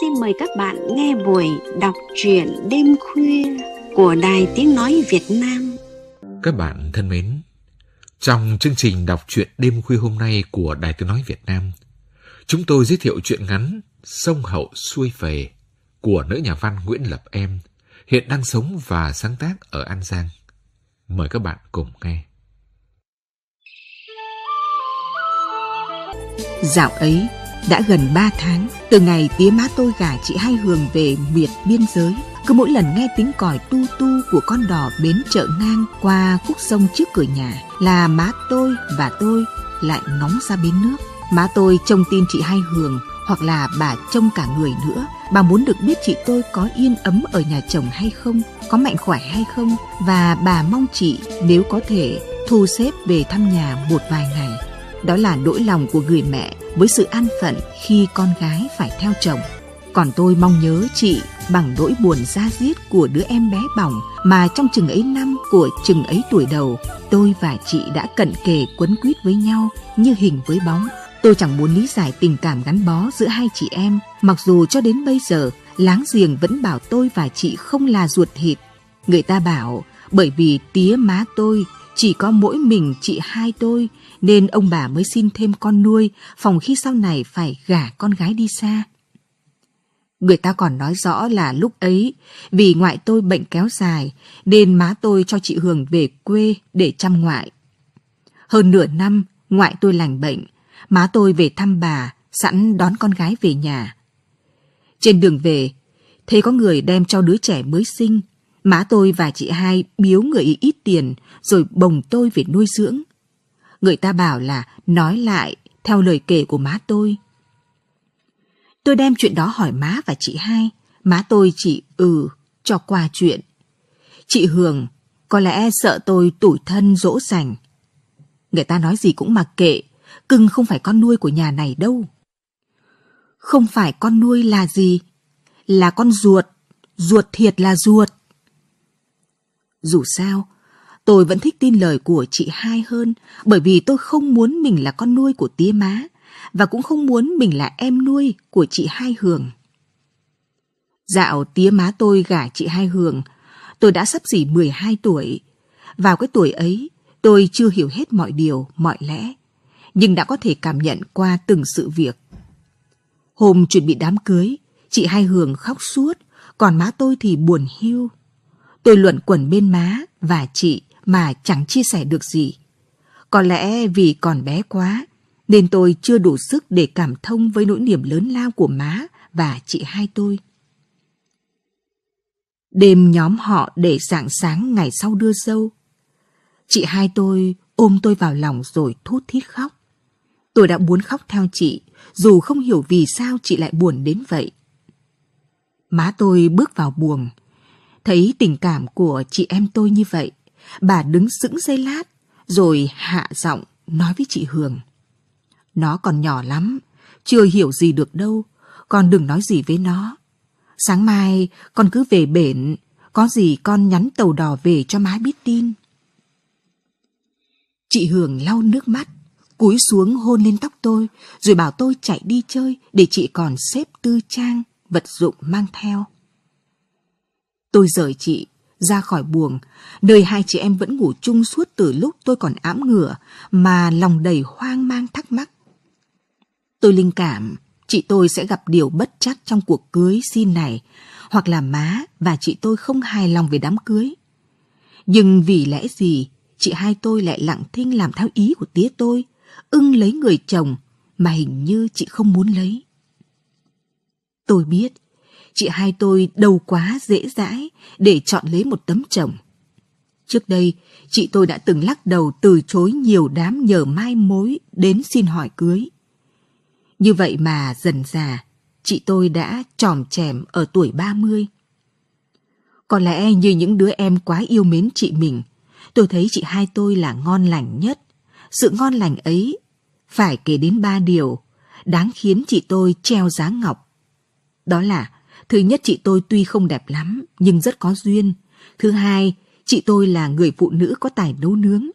xin mời các bạn nghe buổi đọc truyện đêm khuya của Đài Tiếng Nói Việt Nam. Các bạn thân mến, trong chương trình đọc truyện đêm khuya hôm nay của Đài Tiếng Nói Việt Nam, chúng tôi giới thiệu truyện ngắn Sông Hậu Xuôi Về của nữ nhà văn Nguyễn Lập Em, hiện đang sống và sáng tác ở An Giang. Mời các bạn cùng nghe. Dạo ấy, đã gần 3 tháng, từ ngày tía má tôi gả chị Hai Hường về miệt biên giới, cứ mỗi lần nghe tiếng còi tu tu của con đò bến chợ ngang qua khúc sông trước cửa nhà là má tôi và tôi lại ngóng ra bến nước. Má tôi trông tin chị Hai Hường hoặc là bà trông cả người nữa. Bà muốn được biết chị tôi có yên ấm ở nhà chồng hay không, có mạnh khỏe hay không và bà mong chị nếu có thể thu xếp về thăm nhà một vài ngày. Đó là nỗi lòng của người mẹ với sự an phận khi con gái phải theo chồng. Còn tôi mong nhớ chị bằng nỗi buồn da diết của đứa em bé bỏng mà trong chừng ấy năm của chừng ấy tuổi đầu, tôi và chị đã cận kề quấn quýt với nhau như hình với bóng. Tôi chẳng muốn lý giải tình cảm gắn bó giữa hai chị em, mặc dù cho đến bây giờ láng giềng vẫn bảo tôi và chị không là ruột thịt. Người ta bảo bởi vì tía má tôi chỉ có mỗi mình chị hai tôi nên ông bà mới xin thêm con nuôi, phòng khi sau này phải gả con gái đi xa. Người ta còn nói rõ là lúc ấy, vì ngoại tôi bệnh kéo dài, nên má tôi cho chị Hường về quê để chăm ngoại. Hơn nửa năm, ngoại tôi lành bệnh, má tôi về thăm bà, sẵn đón con gái về nhà. Trên đường về, thấy có người đem cho đứa trẻ mới sinh, má tôi và chị hai biếu người ít tiền rồi bồng tôi về nuôi dưỡng. Người ta bảo là nói lại theo lời kể của má tôi. Tôi đem chuyện đó hỏi má và chị hai. Má tôi chỉ ừ, cho qua chuyện. Chị Hường có lẽ sợ tôi tủi thân dỗ dành. Người ta nói gì cũng mặc kệ, cưng không phải con nuôi của nhà này đâu. Không phải con nuôi là gì? Là con ruột, ruột thiệt là ruột. Dù sao, Tôi vẫn thích tin lời của chị hai hơn, bởi vì tôi không muốn mình là con nuôi của tía má, và cũng không muốn mình là em nuôi của chị hai Hường. Dạo tía má tôi gả chị hai Hường, tôi đã sắp xỉ 12 tuổi. Vào cái tuổi ấy, tôi chưa hiểu hết mọi điều, mọi lẽ, nhưng đã có thể cảm nhận qua từng sự việc. Hôm chuẩn bị đám cưới, chị hai Hường khóc suốt, còn má tôi thì buồn hiu. Tôi luẩn quẩn bên má và chị mà chẳng chia sẻ được gì. Có lẽ vì còn bé quá, nên tôi chưa đủ sức để cảm thông với nỗi niềm lớn lao của má và chị hai tôi. Đêm nhóm họ để rạng sáng ngày sau đưa dâu. Chị hai tôi ôm tôi vào lòng rồi thút thít khóc. Tôi đã muốn khóc theo chị, dù không hiểu vì sao chị lại buồn đến vậy. Má tôi bước vào buồng, thấy tình cảm của chị em tôi như vậy, Bà đứng sững giây lát, rồi hạ giọng nói với chị Hường. Nó còn nhỏ lắm, chưa hiểu gì được đâu, con đừng nói gì với nó. Sáng mai con cứ về bển, có gì con nhắn tàu đò về cho má biết tin. Chị Hường lau nước mắt, cúi xuống hôn lên tóc tôi, rồi bảo tôi chạy đi chơi để chị còn xếp tư trang, vật dụng mang theo. Tôi rời chị ra khỏi buồng, nơi hai chị em vẫn ngủ chung suốt từ lúc tôi còn ám ngửa mà lòng đầy hoang mang thắc mắc. Tôi linh cảm chị tôi sẽ gặp điều bất chắc trong cuộc cưới xin này, hoặc là má và chị tôi không hài lòng về đám cưới. Nhưng vì lẽ gì, chị hai tôi lại lặng thinh làm theo ý của tía tôi, ưng lấy người chồng mà hình như chị không muốn lấy. Tôi biết chị hai tôi đâu quá dễ dãi để chọn lấy một tấm chồng. Trước đây, chị tôi đã từng lắc đầu từ chối nhiều đám nhờ mai mối đến xin hỏi cưới. Như vậy mà dần già, chị tôi đã tròm chèm ở tuổi 30. Có lẽ như những đứa em quá yêu mến chị mình, tôi thấy chị hai tôi là ngon lành nhất. Sự ngon lành ấy phải kể đến ba điều đáng khiến chị tôi treo giá ngọc. Đó là Thứ nhất chị tôi tuy không đẹp lắm nhưng rất có duyên. Thứ hai, chị tôi là người phụ nữ có tài nấu nướng.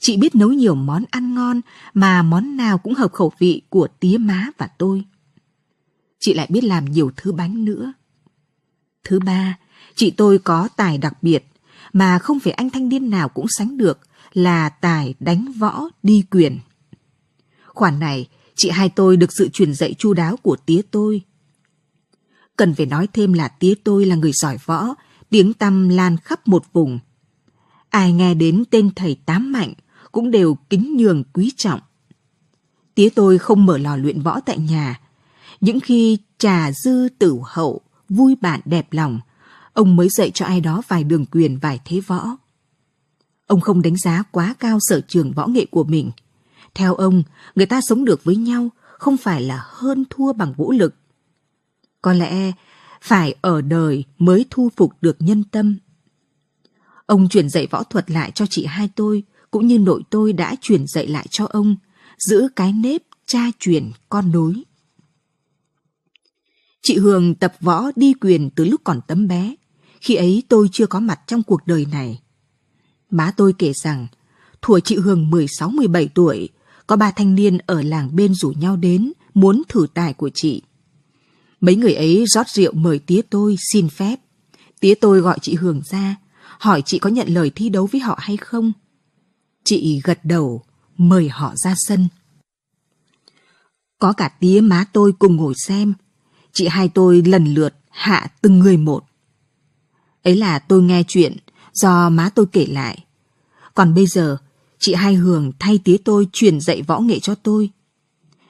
Chị biết nấu nhiều món ăn ngon mà món nào cũng hợp khẩu vị của tía má và tôi. Chị lại biết làm nhiều thứ bánh nữa. Thứ ba, chị tôi có tài đặc biệt mà không phải anh thanh niên nào cũng sánh được là tài đánh võ đi quyền. Khoản này, chị hai tôi được sự truyền dạy chu đáo của tía tôi – cần phải nói thêm là tía tôi là người giỏi võ, tiếng tăm lan khắp một vùng. Ai nghe đến tên thầy Tám Mạnh cũng đều kính nhường quý trọng. Tía tôi không mở lò luyện võ tại nhà. Những khi trà dư tử hậu, vui bạn đẹp lòng, ông mới dạy cho ai đó vài đường quyền vài thế võ. Ông không đánh giá quá cao sở trường võ nghệ của mình. Theo ông, người ta sống được với nhau không phải là hơn thua bằng vũ lực, có lẽ phải ở đời mới thu phục được nhân tâm. Ông truyền dạy võ thuật lại cho chị hai tôi, cũng như nội tôi đã truyền dạy lại cho ông, giữ cái nếp cha truyền con nối. Chị Hường tập võ đi quyền từ lúc còn tấm bé, khi ấy tôi chưa có mặt trong cuộc đời này. Má tôi kể rằng, thuở chị Hường 16-17 tuổi, có ba thanh niên ở làng bên rủ nhau đến, muốn thử tài của chị. Mấy người ấy rót rượu mời tía tôi xin phép. Tía tôi gọi chị Hường ra, hỏi chị có nhận lời thi đấu với họ hay không. Chị gật đầu, mời họ ra sân. Có cả tía má tôi cùng ngồi xem. Chị hai tôi lần lượt hạ từng người một. Ấy là tôi nghe chuyện do má tôi kể lại. Còn bây giờ, chị hai Hường thay tía tôi truyền dạy võ nghệ cho tôi.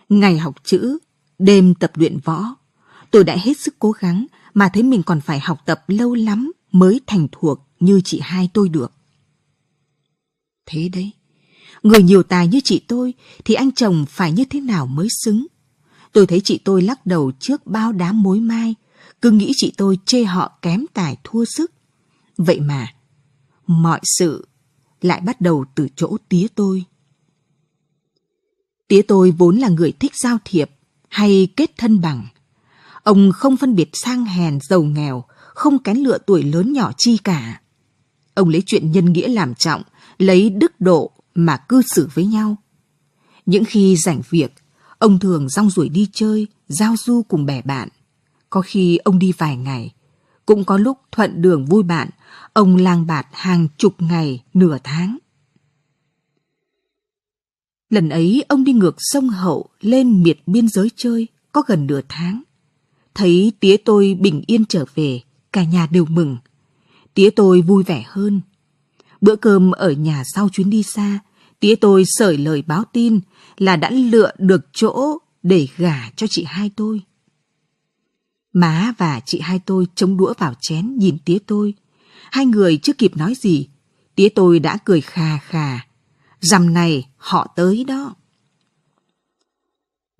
Ngày học chữ, đêm tập luyện võ. Tôi đã hết sức cố gắng mà thấy mình còn phải học tập lâu lắm mới thành thuộc như chị hai tôi được. Thế đấy, người nhiều tài như chị tôi thì anh chồng phải như thế nào mới xứng? Tôi thấy chị tôi lắc đầu trước bao đám mối mai, cứ nghĩ chị tôi chê họ kém tài thua sức. Vậy mà, mọi sự lại bắt đầu từ chỗ tía tôi. Tía tôi vốn là người thích giao thiệp hay kết thân bằng. Ông không phân biệt sang hèn, giàu nghèo, không kén lựa tuổi lớn nhỏ chi cả. Ông lấy chuyện nhân nghĩa làm trọng, lấy đức độ mà cư xử với nhau. Những khi rảnh việc, ông thường rong ruổi đi chơi, giao du cùng bè bạn. Có khi ông đi vài ngày, cũng có lúc thuận đường vui bạn, ông lang bạt hàng chục ngày, nửa tháng. Lần ấy ông đi ngược sông Hậu lên miệt biên giới chơi, có gần nửa tháng. Thấy tía tôi bình yên trở về, cả nhà đều mừng. Tía tôi vui vẻ hơn. Bữa cơm ở nhà sau chuyến đi xa, tía tôi sởi lời báo tin là đã lựa được chỗ để gả cho chị hai tôi. Má và chị hai tôi chống đũa vào chén nhìn tía tôi. Hai người chưa kịp nói gì, tía tôi đã cười khà khà. Rằm này họ tới đó.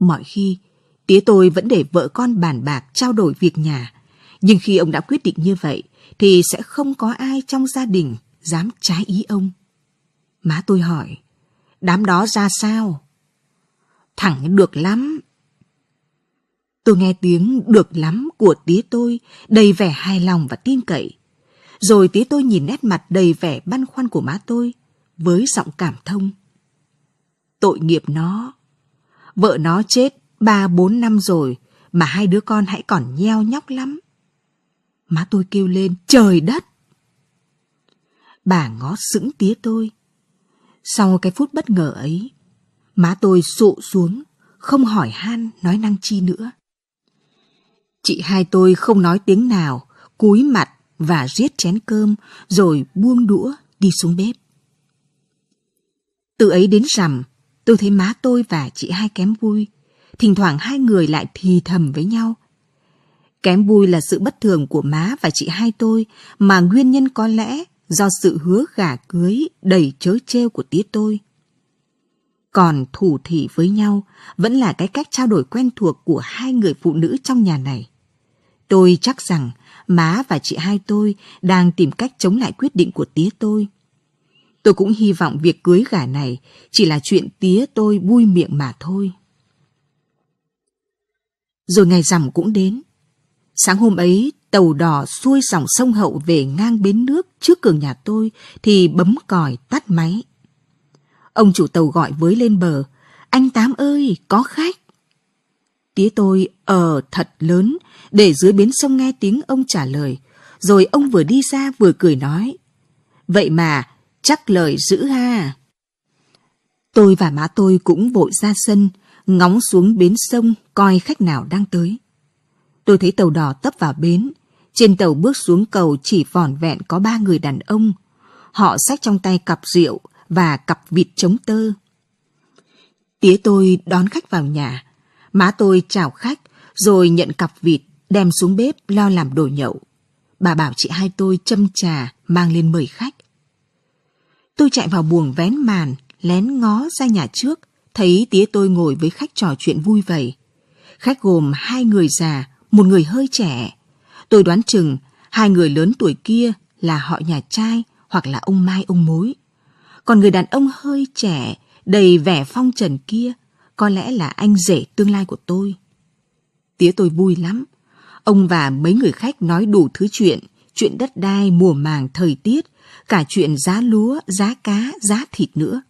Mọi khi Tía tôi vẫn để vợ con bàn bạc trao đổi việc nhà, nhưng khi ông đã quyết định như vậy thì sẽ không có ai trong gia đình dám trái ý ông. Má tôi hỏi, đám đó ra sao? Thẳng được lắm. Tôi nghe tiếng được lắm của tía tôi đầy vẻ hài lòng và tin cậy. Rồi tía tôi nhìn nét mặt đầy vẻ băn khoăn của má tôi với giọng cảm thông. Tội nghiệp nó. Vợ nó chết Ba bốn năm rồi mà hai đứa con hãy còn nheo nhóc lắm. Má tôi kêu lên, trời đất! Bà ngó sững tía tôi. Sau cái phút bất ngờ ấy, má tôi sụ xuống, không hỏi han nói năng chi nữa. Chị hai tôi không nói tiếng nào, cúi mặt và riết chén cơm rồi buông đũa đi xuống bếp. Từ ấy đến rằm, tôi thấy má tôi và chị hai kém vui, thỉnh thoảng hai người lại thì thầm với nhau. Kém vui là sự bất thường của má và chị hai tôi, mà nguyên nhân có lẽ do sự hứa gả cưới đầy chớ trêu của tía tôi. Còn thủ thỉ với nhau vẫn là cái cách trao đổi quen thuộc của hai người phụ nữ trong nhà này. Tôi chắc rằng má và chị hai tôi đang tìm cách chống lại quyết định của tía tôi. Tôi cũng hy vọng việc cưới gả này chỉ là chuyện tía tôi vui miệng mà thôi. Rồi ngày rằm cũng đến. Sáng hôm ấy, tàu đỏ xuôi dòng sông Hậu về ngang bến nước trước cửa nhà tôi thì bấm còi tắt máy. Ông chủ tàu gọi với lên bờ, anh Tám ơi, có khách. Tía tôi ờ thật lớn để dưới bến sông nghe tiếng ông trả lời, rồi ông vừa đi ra vừa cười nói. Vậy mà, chắc lời giữ ha. Tôi và má tôi cũng vội ra sân, ngóng xuống bến sông coi khách nào đang tới. Tôi thấy tàu đỏ tấp vào bến, trên tàu bước xuống cầu chỉ vỏn vẹn có ba người đàn ông. Họ xách trong tay cặp rượu và cặp vịt chống tơ. Tía tôi đón khách vào nhà, má tôi chào khách rồi nhận cặp vịt đem xuống bếp lo làm đồ nhậu. Bà bảo chị hai tôi châm trà mang lên mời khách. Tôi chạy vào buồng vén màn, lén ngó ra nhà trước, thấy tía tôi ngồi với khách trò chuyện vui vầy. Khách gồm hai người già, một người hơi trẻ. Tôi đoán chừng hai người lớn tuổi kia là họ nhà trai hoặc là ông Mai ông Mối. Còn người đàn ông hơi trẻ, đầy vẻ phong trần kia, có lẽ là anh rể tương lai của tôi. Tía tôi vui lắm. Ông và mấy người khách nói đủ thứ chuyện, chuyện đất đai, mùa màng, thời tiết, cả chuyện giá lúa, giá cá, giá thịt nữa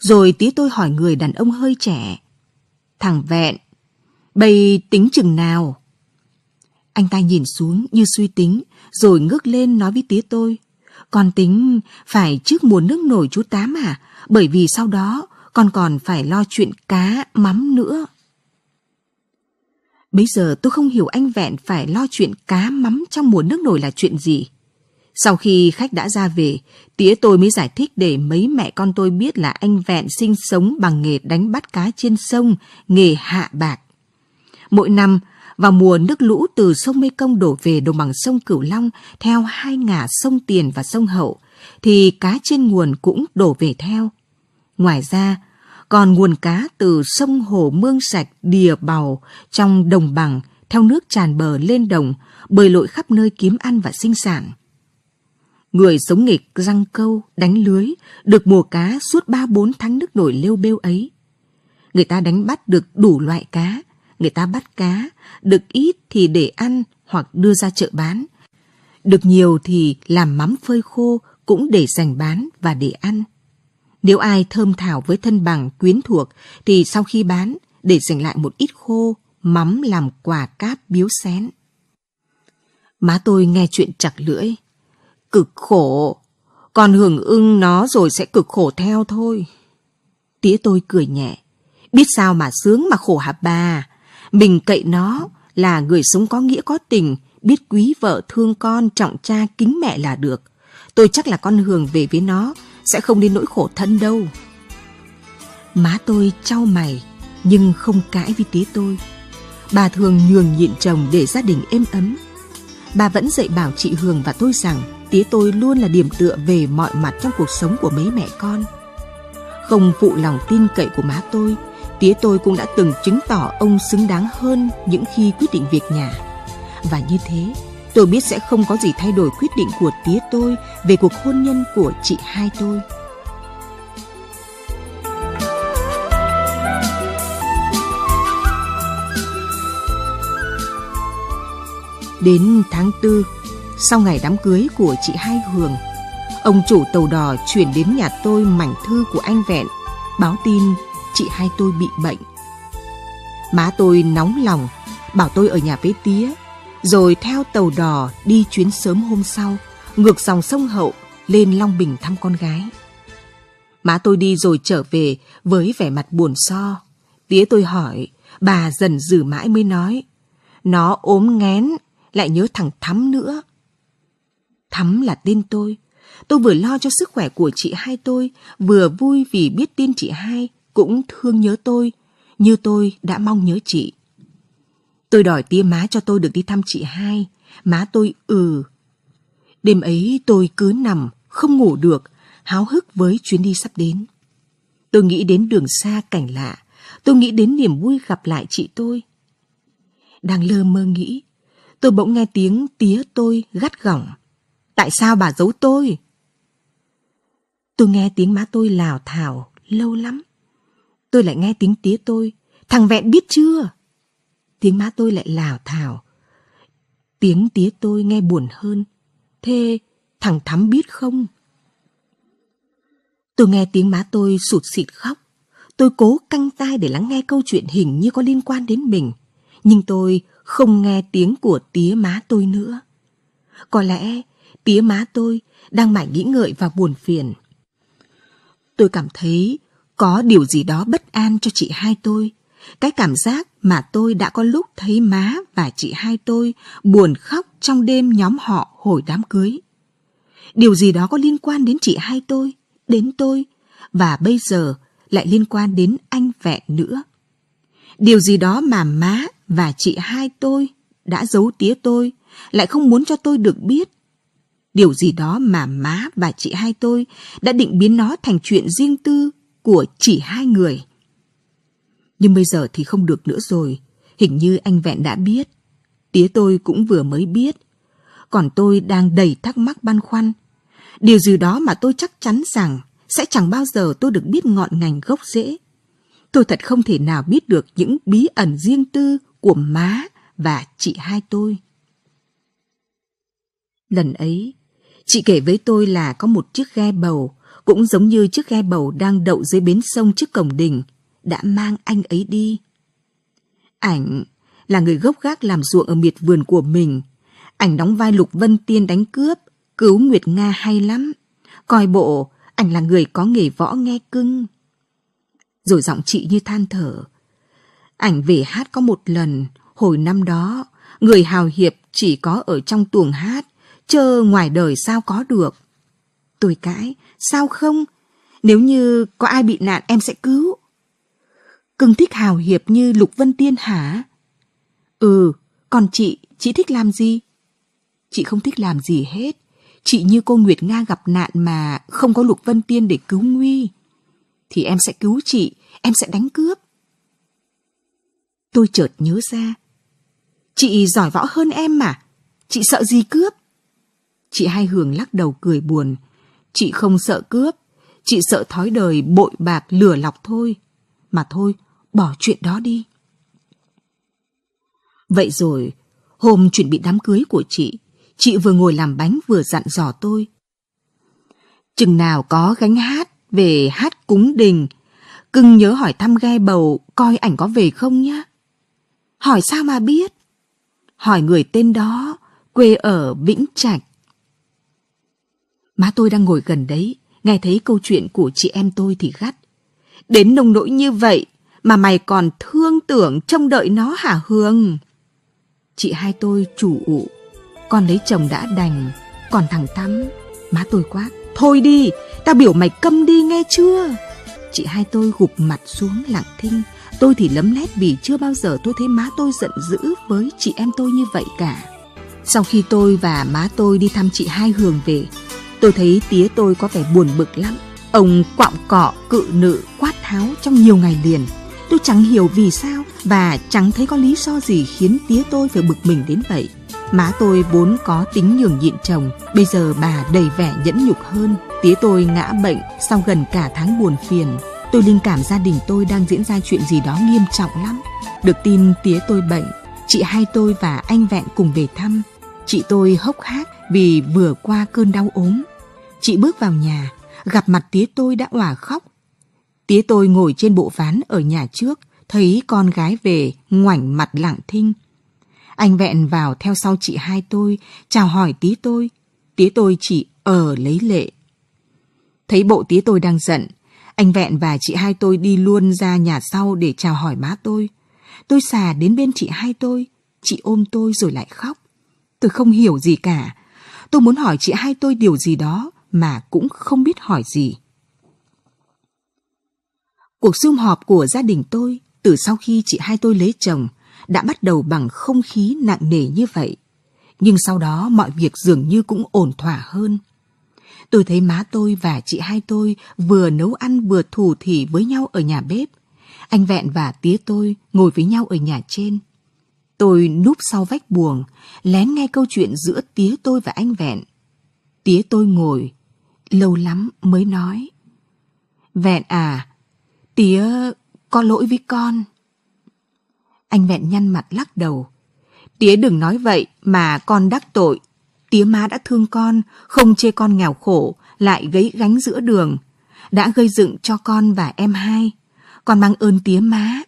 rồi tí tôi hỏi người đàn ông hơi trẻ. Thằng vẹn, bây tính chừng nào? Anh ta nhìn xuống như suy tính, rồi ngước lên nói với tía tôi. Con tính phải trước mùa nước nổi chú Tám à, bởi vì sau đó con còn phải lo chuyện cá, mắm nữa. Bây giờ tôi không hiểu anh vẹn phải lo chuyện cá mắm trong mùa nước nổi là chuyện gì. Sau khi khách đã ra về, tía tôi mới giải thích để mấy mẹ con tôi biết là anh Vẹn sinh sống bằng nghề đánh bắt cá trên sông, nghề hạ bạc. Mỗi năm, vào mùa nước lũ từ sông Mê Công đổ về đồng bằng sông Cửu Long theo hai ngả sông Tiền và sông Hậu, thì cá trên nguồn cũng đổ về theo. Ngoài ra, còn nguồn cá từ sông Hồ Mương Sạch, Đìa Bào trong đồng bằng theo nước tràn bờ lên đồng, bơi lội khắp nơi kiếm ăn và sinh sản. Người sống nghịch răng câu, đánh lưới, được mùa cá suốt ba bốn tháng nước nổi lêu bêu ấy. Người ta đánh bắt được đủ loại cá, người ta bắt cá, được ít thì để ăn hoặc đưa ra chợ bán. Được nhiều thì làm mắm phơi khô cũng để dành bán và để ăn. Nếu ai thơm thảo với thân bằng quyến thuộc thì sau khi bán để dành lại một ít khô, mắm làm quà cáp biếu xén. Má tôi nghe chuyện chặt lưỡi, cực khổ, còn hưởng ưng nó rồi sẽ cực khổ theo thôi. Tía tôi cười nhẹ, biết sao mà sướng mà khổ hả bà, mình cậy nó là người sống có nghĩa có tình, biết quý vợ thương con, trọng cha kính mẹ là được. Tôi chắc là con Hường về với nó sẽ không đến nỗi khổ thân đâu. Má tôi trao mày nhưng không cãi với tía tôi. Bà thường nhường nhịn chồng để gia đình êm ấm. Bà vẫn dạy bảo chị Hường và tôi rằng tía tôi luôn là điểm tựa về mọi mặt trong cuộc sống của mấy mẹ con. Không phụ lòng tin cậy của má tôi, tía tôi cũng đã từng chứng tỏ ông xứng đáng hơn những khi quyết định việc nhà. Và như thế, tôi biết sẽ không có gì thay đổi quyết định của tía tôi về cuộc hôn nhân của chị hai tôi. Đến tháng 4, sau ngày đám cưới của chị Hai Hường, ông chủ tàu đò chuyển đến nhà tôi mảnh thư của anh Vẹn, báo tin chị hai tôi bị bệnh. Má tôi nóng lòng, bảo tôi ở nhà với tía, rồi theo tàu đò đi chuyến sớm hôm sau, ngược dòng sông Hậu lên Long Bình thăm con gái. Má tôi đi rồi trở về với vẻ mặt buồn so. Tía tôi hỏi, bà dần dừ mãi mới nói. Nó ốm ngén, lại nhớ thằng Thắm nữa. Thắm là tên tôi. Tôi vừa lo cho sức khỏe của chị hai tôi, vừa vui vì biết tin chị hai cũng thương nhớ tôi, như tôi đã mong nhớ chị. Tôi đòi tía má cho tôi được đi thăm chị hai, má tôi ừ. Đêm ấy tôi cứ nằm, không ngủ được, háo hức với chuyến đi sắp đến. Tôi nghĩ đến đường xa cảnh lạ, tôi nghĩ đến niềm vui gặp lại chị tôi. Đang lơ mơ nghĩ, tôi bỗng nghe tiếng tía tôi gắt gỏng. Tại sao bà giấu tôi? Tôi nghe tiếng má tôi lào thảo lâu lắm. Tôi lại nghe tiếng tía tôi. Thằng vẹn biết chưa? Tiếng má tôi lại lào thảo. Tiếng tía tôi nghe buồn hơn. Thế thằng thắm biết không? Tôi nghe tiếng má tôi sụt xịt khóc. Tôi cố căng tai để lắng nghe câu chuyện hình như có liên quan đến mình. Nhưng tôi không nghe tiếng của tía má tôi nữa. Có lẽ tía má tôi đang mải nghĩ ngợi và buồn phiền. Tôi cảm thấy có điều gì đó bất an cho chị hai tôi. Cái cảm giác mà tôi đã có lúc thấy má và chị hai tôi buồn khóc trong đêm nhóm họ hồi đám cưới. Điều gì đó có liên quan đến chị hai tôi, đến tôi, và bây giờ lại liên quan đến anh vẹn nữa. Điều gì đó mà má và chị hai tôi đã giấu tía tôi, lại không muốn cho tôi được biết điều gì đó mà má và chị hai tôi đã định biến nó thành chuyện riêng tư của chỉ hai người. Nhưng bây giờ thì không được nữa rồi, hình như anh vẹn đã biết. Tía tôi cũng vừa mới biết, còn tôi đang đầy thắc mắc băn khoăn. Điều gì đó mà tôi chắc chắn rằng sẽ chẳng bao giờ tôi được biết ngọn ngành gốc rễ. Tôi thật không thể nào biết được những bí ẩn riêng tư của má và chị hai tôi. Lần ấy, Chị kể với tôi là có một chiếc ghe bầu, cũng giống như chiếc ghe bầu đang đậu dưới bến sông trước cổng đình, đã mang anh ấy đi. Ảnh là người gốc gác làm ruộng ở miệt vườn của mình. Ảnh đóng vai Lục Vân Tiên đánh cướp, cứu Nguyệt Nga hay lắm. Coi bộ, ảnh là người có nghề võ nghe cưng. Rồi giọng chị như than thở. Ảnh về hát có một lần, hồi năm đó, người hào hiệp chỉ có ở trong tuồng hát, chớ ngoài đời sao có được. Tôi cãi, sao không? Nếu như có ai bị nạn em sẽ cứu. Cưng thích hào hiệp như Lục Vân Tiên hả? Ừ, còn chị, chị thích làm gì? Chị không thích làm gì hết. Chị như cô Nguyệt Nga gặp nạn mà không có Lục Vân Tiên để cứu nguy. Thì em sẽ cứu chị, em sẽ đánh cướp. Tôi chợt nhớ ra. Chị giỏi võ hơn em mà, chị sợ gì cướp? Chị Hai Hường lắc đầu cười buồn. Chị không sợ cướp, chị sợ thói đời bội bạc lừa lọc thôi. Mà thôi, bỏ chuyện đó đi. Vậy rồi, hôm chuẩn bị đám cưới của chị, chị vừa ngồi làm bánh vừa dặn dò tôi. Chừng nào có gánh hát về hát cúng đình, cưng nhớ hỏi thăm ghe bầu coi ảnh có về không nhá. Hỏi sao mà biết? Hỏi người tên đó, quê ở Vĩnh Trạch. Má tôi đang ngồi gần đấy, nghe thấy câu chuyện của chị em tôi thì gắt. Đến nông nỗi như vậy mà mày còn thương tưởng trông đợi nó hả Hương? Chị hai tôi chủ ụ, con lấy chồng đã đành, còn thằng Tắm, má tôi quát. Thôi đi, tao biểu mày câm đi nghe chưa? Chị hai tôi gục mặt xuống lặng thinh, tôi thì lấm lét vì chưa bao giờ tôi thấy má tôi giận dữ với chị em tôi như vậy cả. Sau khi tôi và má tôi đi thăm chị hai Hương về, Tôi thấy tía tôi có vẻ buồn bực lắm. Ông quọng cọ cự nữ quát tháo trong nhiều ngày liền. Tôi chẳng hiểu vì sao và chẳng thấy có lý do gì khiến tía tôi phải bực mình đến vậy. Má tôi vốn có tính nhường nhịn chồng, bây giờ bà đầy vẻ nhẫn nhục hơn. Tía tôi ngã bệnh sau gần cả tháng buồn phiền. Tôi linh cảm gia đình tôi đang diễn ra chuyện gì đó nghiêm trọng lắm. Được tin tía tôi bệnh, chị hai tôi và anh vẹn cùng về thăm Chị tôi hốc hác vì vừa qua cơn đau ốm. Chị bước vào nhà, gặp mặt tía tôi đã òa khóc. Tía tôi ngồi trên bộ ván ở nhà trước, thấy con gái về, ngoảnh mặt lặng thinh. Anh vẹn vào theo sau chị hai tôi, chào hỏi tía tôi. Tía tôi chỉ ở ờ lấy lệ. Thấy bộ tía tôi đang giận, anh vẹn và chị hai tôi đi luôn ra nhà sau để chào hỏi má tôi. Tôi xà đến bên chị hai tôi, chị ôm tôi rồi lại khóc. Tôi không hiểu gì cả. Tôi muốn hỏi chị hai tôi điều gì đó mà cũng không biết hỏi gì. Cuộc sum họp của gia đình tôi từ sau khi chị hai tôi lấy chồng đã bắt đầu bằng không khí nặng nề như vậy. Nhưng sau đó mọi việc dường như cũng ổn thỏa hơn. Tôi thấy má tôi và chị hai tôi vừa nấu ăn vừa thủ thỉ với nhau ở nhà bếp. Anh Vẹn và tía tôi ngồi với nhau ở nhà trên. Tôi núp sau vách buồng, lén nghe câu chuyện giữa tía tôi và anh Vẹn. Tía tôi ngồi, lâu lắm mới nói. Vẹn à, tía có lỗi với con. Anh Vẹn nhăn mặt lắc đầu. Tía đừng nói vậy mà con đắc tội. Tía má đã thương con, không chê con nghèo khổ, lại gấy gánh giữa đường. Đã gây dựng cho con và em hai. Con mang ơn tía má.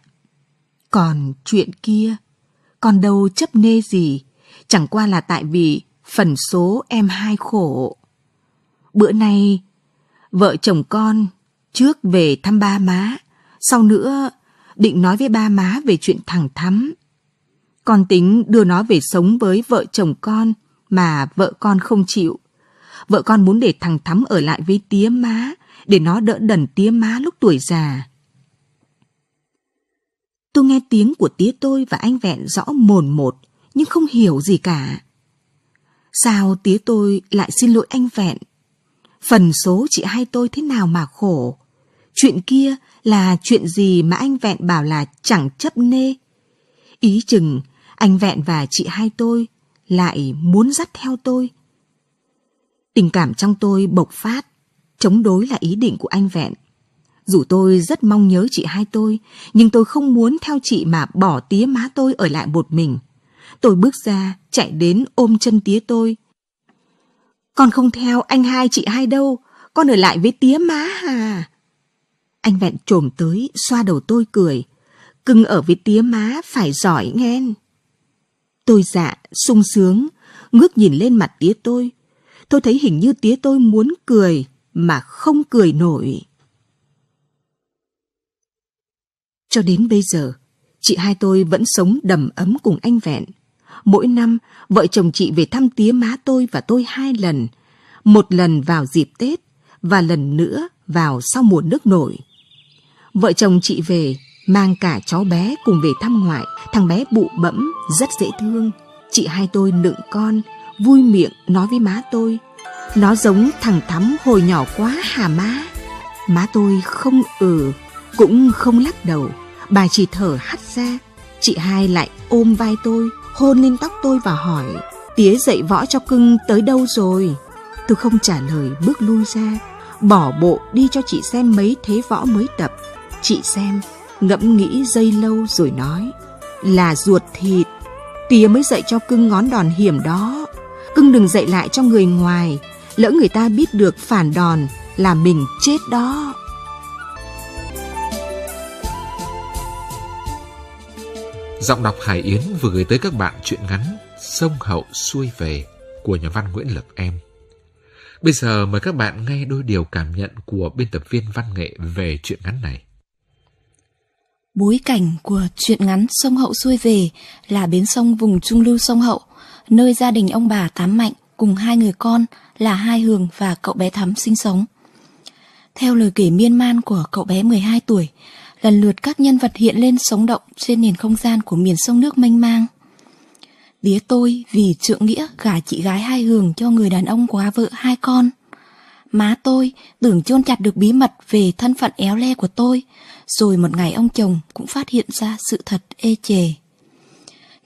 Còn chuyện kia còn đâu chấp nê gì, chẳng qua là tại vì phần số em hai khổ. Bữa nay, vợ chồng con trước về thăm ba má, sau nữa định nói với ba má về chuyện thẳng thắm. Con tính đưa nó về sống với vợ chồng con mà vợ con không chịu. Vợ con muốn để thằng Thắm ở lại với tía má để nó đỡ đần tía má lúc tuổi già. Tôi nghe tiếng của tía tôi và anh vẹn rõ mồn một, nhưng không hiểu gì cả. Sao tía tôi lại xin lỗi anh vẹn? Phần số chị hai tôi thế nào mà khổ? Chuyện kia là chuyện gì mà anh vẹn bảo là chẳng chấp nê? Ý chừng anh vẹn và chị hai tôi lại muốn dắt theo tôi. Tình cảm trong tôi bộc phát, chống đối là ý định của anh vẹn dù tôi rất mong nhớ chị hai tôi, nhưng tôi không muốn theo chị mà bỏ tía má tôi ở lại một mình. Tôi bước ra, chạy đến ôm chân tía tôi. Con không theo anh hai chị hai đâu, con ở lại với tía má hà. Anh vẹn trồm tới, xoa đầu tôi cười. Cưng ở với tía má phải giỏi nghen. Tôi dạ, sung sướng, ngước nhìn lên mặt tía tôi. Tôi thấy hình như tía tôi muốn cười mà không cười nổi. Cho đến bây giờ, chị hai tôi vẫn sống đầm ấm cùng anh vẹn. Mỗi năm, vợ chồng chị về thăm tía má tôi và tôi hai lần. Một lần vào dịp Tết và lần nữa vào sau mùa nước nổi. Vợ chồng chị về, mang cả cháu bé cùng về thăm ngoại. Thằng bé bụ bẫm, rất dễ thương. Chị hai tôi nựng con, vui miệng nói với má tôi. Nó giống thằng Thắm hồi nhỏ quá hà má. Má tôi không ừ cũng không lắc đầu, bà chỉ thở hắt ra. Chị hai lại ôm vai tôi, hôn lên tóc tôi và hỏi, tía dạy võ cho cưng tới đâu rồi? Tôi không trả lời bước lui ra, bỏ bộ đi cho chị xem mấy thế võ mới tập. Chị xem, ngẫm nghĩ dây lâu rồi nói, là ruột thịt, tía mới dạy cho cưng ngón đòn hiểm đó. Cưng đừng dạy lại cho người ngoài, lỡ người ta biết được phản đòn là mình chết đó. Giọng đọc Hải Yến vừa gửi tới các bạn truyện ngắn Sông Hậu Xuôi Về của nhà văn Nguyễn Lập Em. Bây giờ mời các bạn nghe đôi điều cảm nhận của biên tập viên văn nghệ về truyện ngắn này. Bối cảnh của truyện ngắn Sông Hậu Xuôi Về là bến sông vùng trung lưu sông Hậu, nơi gia đình ông bà Tám Mạnh cùng hai người con là Hai Hường và cậu bé Thắm sinh sống. Theo lời kể miên man của cậu bé 12 tuổi, lần lượt các nhân vật hiện lên sống động trên nền không gian của miền sông nước mênh mang. Đía tôi vì trượng nghĩa gả chị gái hai hường cho người đàn ông quá vợ hai con. Má tôi tưởng chôn chặt được bí mật về thân phận éo le của tôi, rồi một ngày ông chồng cũng phát hiện ra sự thật ê chề.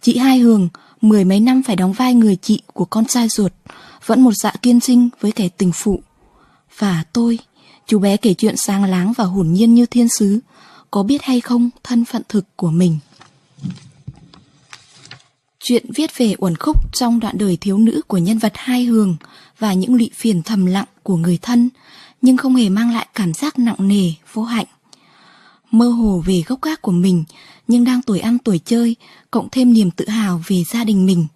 Chị Hai Hường, mười mấy năm phải đóng vai người chị của con trai ruột, vẫn một dạ kiên sinh với kẻ tình phụ. Và tôi, chú bé kể chuyện sang láng và hồn nhiên như thiên sứ, có biết hay không thân phận thực của mình. Chuyện viết về uẩn khúc trong đoạn đời thiếu nữ của nhân vật hai hường và những lụy phiền thầm lặng của người thân nhưng không hề mang lại cảm giác nặng nề, vô hạnh. Mơ hồ về gốc gác của mình nhưng đang tuổi ăn tuổi chơi cộng thêm niềm tự hào về gia đình mình.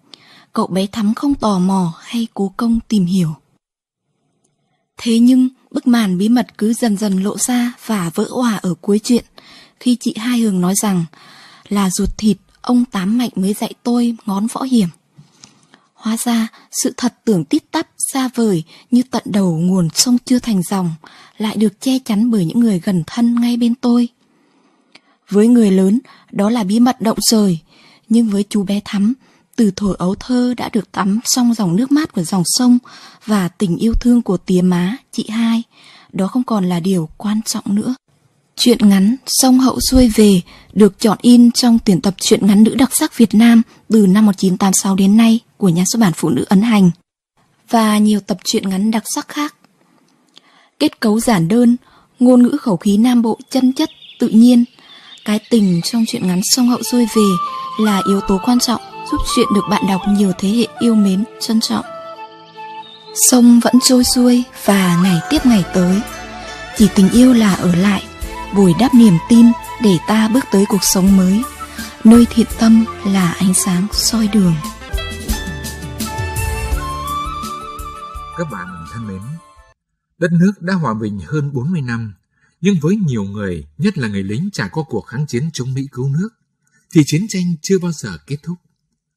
Cậu bé thắm không tò mò hay cố công tìm hiểu. Thế nhưng bức màn bí mật cứ dần dần lộ ra và vỡ hòa ở cuối chuyện – khi chị Hai Hường nói rằng là ruột thịt ông Tám Mạnh mới dạy tôi ngón võ hiểm. Hóa ra, sự thật tưởng tít tắp, xa vời như tận đầu nguồn sông chưa thành dòng, lại được che chắn bởi những người gần thân ngay bên tôi. Với người lớn, đó là bí mật động trời, nhưng với chú bé Thắm, từ thổi ấu thơ đã được tắm trong dòng nước mát của dòng sông và tình yêu thương của tía má, chị hai, đó không còn là điều quan trọng nữa chuyện ngắn Sông Hậu xuôi về được chọn in trong tuyển tập truyện ngắn nữ đặc sắc Việt Nam từ năm 1986 đến nay của nhà xuất bản Phụ nữ Ấn Hành và nhiều tập truyện ngắn đặc sắc khác. Kết cấu giản đơn, ngôn ngữ khẩu khí Nam Bộ chân chất, tự nhiên. Cái tình trong truyện ngắn Sông Hậu xuôi về là yếu tố quan trọng giúp truyện được bạn đọc nhiều thế hệ yêu mến, trân trọng. Sông vẫn trôi xuôi và ngày tiếp ngày tới. Chỉ tình yêu là ở lại bồi đắp niềm tin để ta bước tới cuộc sống mới nơi thiện tâm là ánh sáng soi đường các bạn thân mến đất nước đã hòa bình hơn 40 năm nhưng với nhiều người nhất là người lính trải qua cuộc kháng chiến chống mỹ cứu nước thì chiến tranh chưa bao giờ kết thúc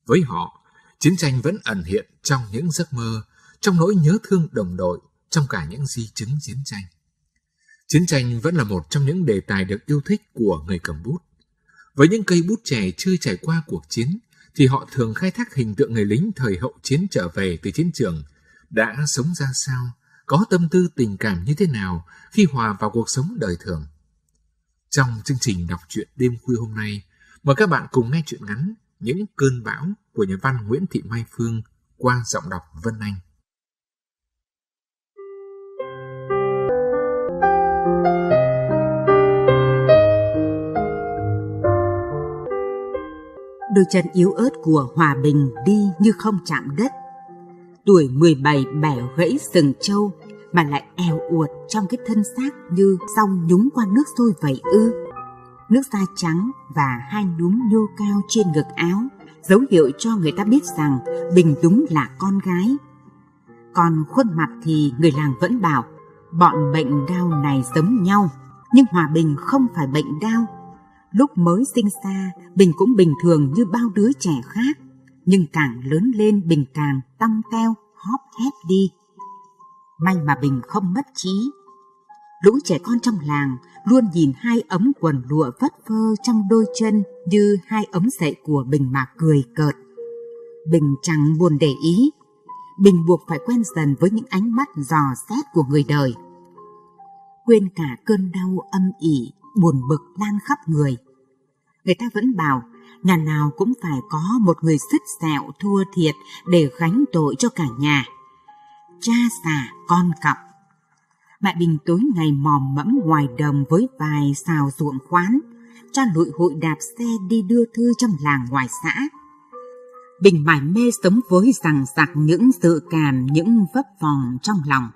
với họ chiến tranh vẫn ẩn hiện trong những giấc mơ trong nỗi nhớ thương đồng đội trong cả những di chứng chiến tranh Chiến tranh vẫn là một trong những đề tài được yêu thích của người cầm bút. Với những cây bút trẻ chưa trải qua cuộc chiến, thì họ thường khai thác hình tượng người lính thời hậu chiến trở về từ chiến trường, đã sống ra sao, có tâm tư tình cảm như thế nào khi hòa vào cuộc sống đời thường. Trong chương trình đọc truyện đêm khuya hôm nay, mời các bạn cùng nghe truyện ngắn Những cơn bão của nhà văn Nguyễn Thị Mai Phương qua giọng đọc Vân Anh. Đôi chân yếu ớt của Hòa Bình đi như không chạm đất. Tuổi 17 bẻ gãy sừng trâu mà lại eo uột trong cái thân xác như song nhúng qua nước sôi vậy ư. Nước da trắng và hai núm nhô cao trên ngực áo dấu hiệu cho người ta biết rằng Bình đúng là con gái. Còn khuôn mặt thì người làng vẫn bảo bọn bệnh đau này giống nhau, nhưng Hòa Bình không phải bệnh đau. Lúc mới sinh ra, Bình cũng bình thường như bao đứa trẻ khác, nhưng càng lớn lên Bình càng tăng teo, hóp hép đi. May mà Bình không mất trí. Lũ trẻ con trong làng luôn nhìn hai ấm quần lụa vất vơ trong đôi chân như hai ấm dậy của Bình mà cười cợt. Bình chẳng buồn để ý, Bình buộc phải quen dần với những ánh mắt dò xét của người đời. Quên cả cơn đau âm ỉ, buồn bực lan khắp người. Người ta vẫn bảo, nhà nào cũng phải có một người sứt xẹo thua thiệt để gánh tội cho cả nhà. Cha xả con cặp. Mẹ Bình tối ngày mò mẫm ngoài đồng với vài xào ruộng khoán, cha lụi hội đạp xe đi đưa thư trong làng ngoài xã Bình mải mê sống với rằng giặc những sự cảm, những vấp vòng trong lòng.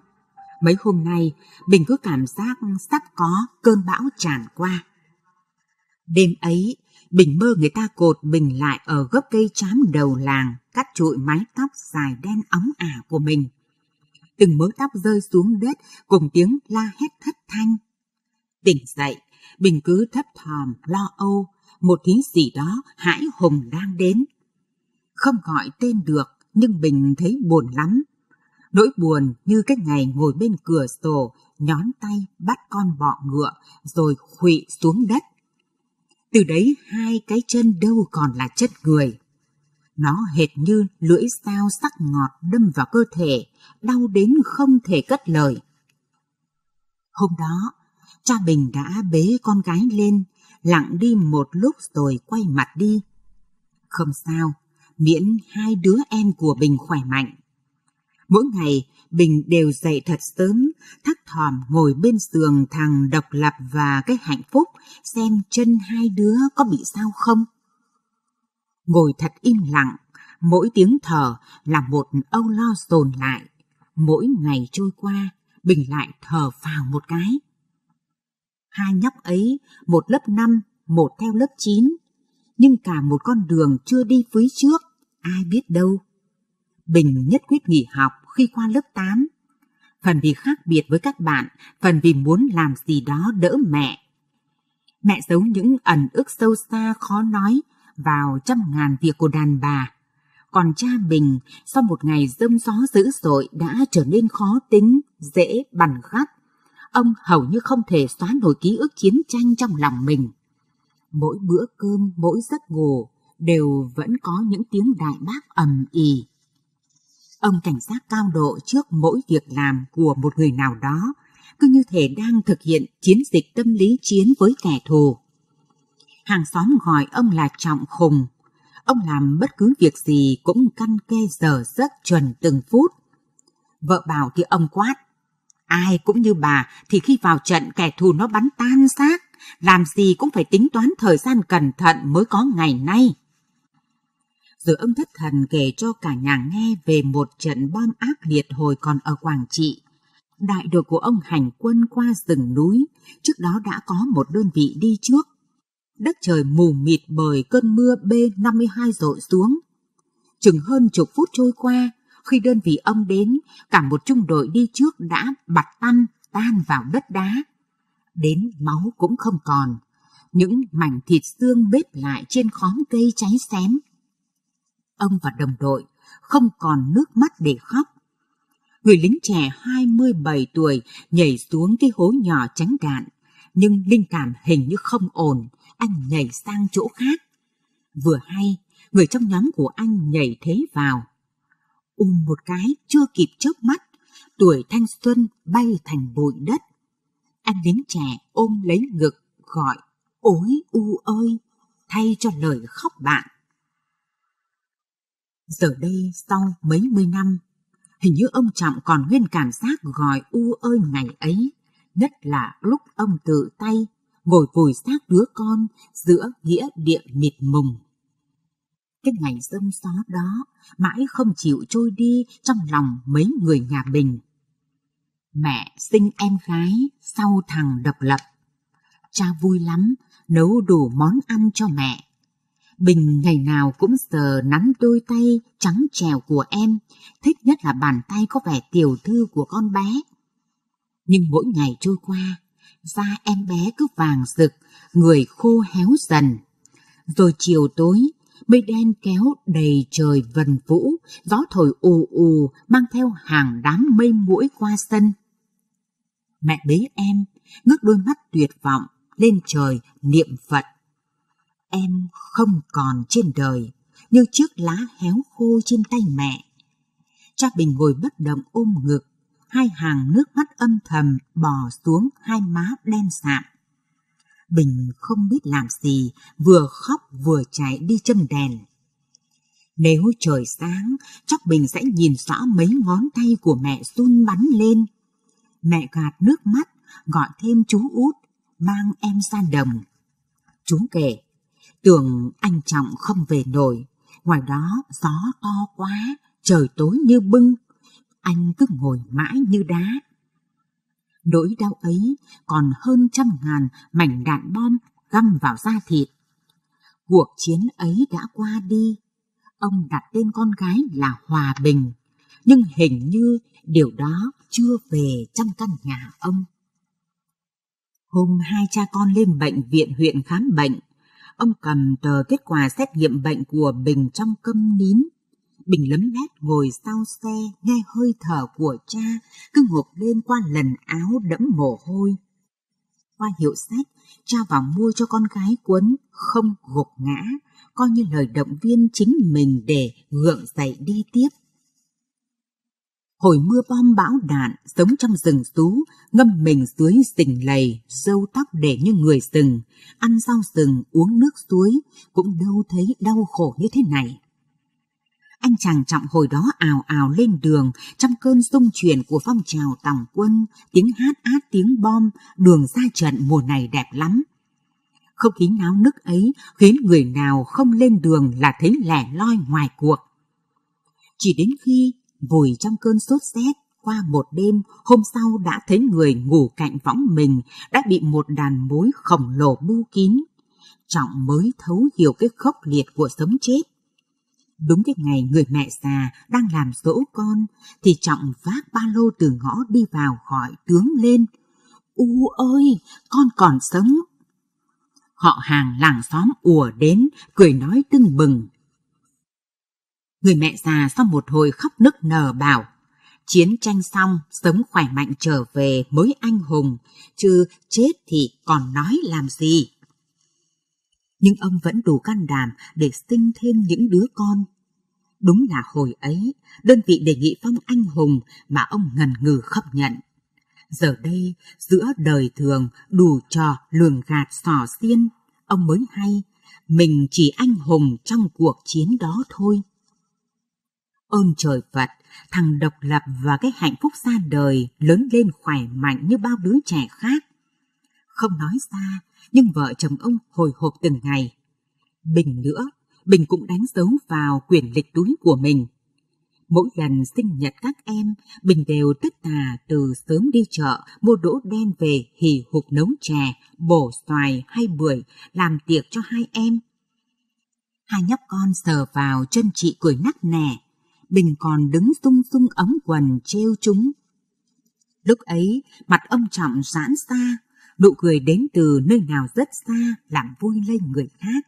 Mấy hôm nay, Bình cứ cảm giác sắp có cơn bão tràn qua. Đêm ấy, Bình mơ người ta cột Bình lại ở gốc cây chám đầu làng, cắt trụi mái tóc dài đen ống ả của mình. Từng mớ tóc rơi xuống đất cùng tiếng la hét thất thanh. Tỉnh dậy, Bình cứ thấp thòm, lo âu, một thứ gì đó hãi hùng đang đến không gọi tên được, nhưng Bình thấy buồn lắm. Nỗi buồn như cái ngày ngồi bên cửa sổ, nhón tay bắt con bọ ngựa, rồi khuỵu xuống đất. Từ đấy hai cái chân đâu còn là chất người. Nó hệt như lưỡi dao sắc ngọt đâm vào cơ thể, đau đến không thể cất lời. Hôm đó, cha Bình đã bế con gái lên, lặng đi một lúc rồi quay mặt đi. Không sao, miễn hai đứa em của Bình khỏe mạnh. Mỗi ngày, Bình đều dậy thật sớm, thắc thòm ngồi bên giường thằng độc lập và cái hạnh phúc, xem chân hai đứa có bị sao không. Ngồi thật im lặng, mỗi tiếng thở là một âu lo dồn lại. Mỗi ngày trôi qua, Bình lại thở phào một cái. Hai nhóc ấy, một lớp 5, một theo lớp 9, nhưng cả một con đường chưa đi phía trước ai biết đâu. Bình nhất quyết nghỉ học khi qua lớp 8. Phần vì khác biệt với các bạn, phần vì muốn làm gì đó đỡ mẹ. Mẹ giấu những ẩn ức sâu xa khó nói vào trăm ngàn việc của đàn bà. Còn cha Bình, sau một ngày dâm gió dữ dội đã trở nên khó tính, dễ bằn gắt. Ông hầu như không thể xóa nổi ký ức chiến tranh trong lòng mình mỗi bữa cơm, mỗi giấc ngủ, đều vẫn có những tiếng đại bác ầm ĩ. Ông cảnh giác cao độ trước mỗi việc làm của một người nào đó, cứ như thể đang thực hiện chiến dịch tâm lý chiến với kẻ thù. Hàng xóm gọi ông là Trọng Khùng. Ông làm bất cứ việc gì cũng căn kê giờ giấc chuẩn từng phút. Vợ bảo thì ông quát. Ai cũng như bà thì khi vào trận kẻ thù nó bắn tan xác làm gì cũng phải tính toán thời gian cẩn thận mới có ngày nay rồi ông thất thần kể cho cả nhà nghe về một trận bom ác liệt hồi còn ở Quảng Trị. Đại đội của ông hành quân qua rừng núi, trước đó đã có một đơn vị đi trước. Đất trời mù mịt bởi cơn mưa B-52 rội xuống. Chừng hơn chục phút trôi qua, khi đơn vị ông đến, cả một trung đội đi trước đã bặt tăn, tan vào đất đá. Đến máu cũng không còn, những mảnh thịt xương bếp lại trên khóm cây cháy xém ông và đồng đội không còn nước mắt để khóc. Người lính trẻ 27 tuổi nhảy xuống cái hố nhỏ tránh đạn, nhưng linh cảm hình như không ổn, anh nhảy sang chỗ khác. Vừa hay, người trong nhóm của anh nhảy thế vào. Ùm một cái chưa kịp chớp mắt, tuổi thanh xuân bay thành bụi đất. Anh lính trẻ ôm lấy ngực gọi ối u ơi thay cho lời khóc bạn Giờ đây sau mấy mươi năm, hình như ông Trọng còn nguyên cảm giác gọi u ơi ngày ấy, nhất là lúc ông tự tay ngồi vùi xác đứa con giữa nghĩa địa mịt mùng. Cái ngày dâm gió đó mãi không chịu trôi đi trong lòng mấy người nhà bình Mẹ sinh em gái sau thằng độc lập. Cha vui lắm, nấu đủ món ăn cho mẹ Bình ngày nào cũng sờ nắm đôi tay trắng trèo của em, thích nhất là bàn tay có vẻ tiểu thư của con bé. Nhưng mỗi ngày trôi qua, da em bé cứ vàng rực, người khô héo dần. Rồi chiều tối, mây đen kéo đầy trời vần vũ, gió thổi ù ù mang theo hàng đám mây mũi qua sân. Mẹ bế em, ngước đôi mắt tuyệt vọng lên trời niệm Phật Em không còn trên đời, như chiếc lá héo khô trên tay mẹ. Cha Bình ngồi bất động ôm ngực, hai hàng nước mắt âm thầm bò xuống hai má đen sạm. Bình không biết làm gì, vừa khóc vừa chạy đi châm đèn. Nếu trời sáng, chắc Bình sẽ nhìn rõ mấy ngón tay của mẹ run bắn lên. Mẹ gạt nước mắt, gọi thêm chú út, mang em ra đồng. Chú kể, Tưởng anh Trọng không về nổi, ngoài đó gió to quá, trời tối như bưng, anh cứ ngồi mãi như đá. Nỗi đau ấy còn hơn trăm ngàn mảnh đạn bom găm vào da thịt. Cuộc chiến ấy đã qua đi, ông đặt tên con gái là Hòa Bình, nhưng hình như điều đó chưa về trong căn nhà ông. Hôm hai cha con lên bệnh viện huyện khám bệnh, Ông cầm tờ kết quả xét nghiệm bệnh của Bình trong câm nín. Bình lấm lét ngồi sau xe, nghe hơi thở của cha, cứ ngộp lên qua lần áo đẫm mồ hôi. Qua hiệu sách, cha vào mua cho con gái cuốn không gục ngã, coi như lời động viên chính mình để gượng dậy đi tiếp hồi mưa bom bão đạn, sống trong rừng rú, ngâm mình dưới sình lầy, sâu tóc để như người rừng, ăn rau rừng, uống nước suối, cũng đâu thấy đau khổ như thế này. Anh chàng trọng hồi đó ào ào lên đường, trong cơn rung chuyển của phong trào tòng quân, tiếng hát át tiếng bom, đường ra trận mùa này đẹp lắm. Không khí náo nức ấy khiến người nào không lên đường là thấy lẻ loi ngoài cuộc. Chỉ đến khi vùi trong cơn sốt rét qua một đêm, hôm sau đã thấy người ngủ cạnh võng mình đã bị một đàn mối khổng lồ bu kín. Trọng mới thấu hiểu cái khốc liệt của sống chết. Đúng cái ngày người mẹ già đang làm dỗ con, thì Trọng vác ba lô từ ngõ đi vào hỏi tướng lên. U ơi, con còn sống! Họ hàng làng xóm ùa đến, cười nói tưng bừng. Người mẹ già sau một hồi khóc nức nở bảo, chiến tranh xong sống khỏe mạnh trở về mới anh hùng, chứ chết thì còn nói làm gì. Nhưng ông vẫn đủ can đảm để sinh thêm những đứa con. Đúng là hồi ấy, đơn vị đề nghị phong anh hùng mà ông ngần ngừ khấp nhận. Giờ đây, giữa đời thường, đủ trò, lường gạt, sò xiên, ông mới hay, mình chỉ anh hùng trong cuộc chiến đó thôi ơn trời Phật, thằng độc lập và cái hạnh phúc xa đời lớn lên khỏe mạnh như bao đứa trẻ khác. Không nói xa, nhưng vợ chồng ông hồi hộp từng ngày. Bình nữa, Bình cũng đánh dấu vào quyển lịch túi của mình. Mỗi lần sinh nhật các em, Bình đều tất tà từ sớm đi chợ, mua đỗ đen về hì hục nấu chè, bổ xoài hay bưởi, làm tiệc cho hai em. Hai nhóc con sờ vào chân chị cười nắc nẻ, Bình còn đứng tung tung ấm quần treo chúng. Lúc ấy, mặt ông Trọng giãn xa, nụ cười đến từ nơi nào rất xa làm vui lên người khác.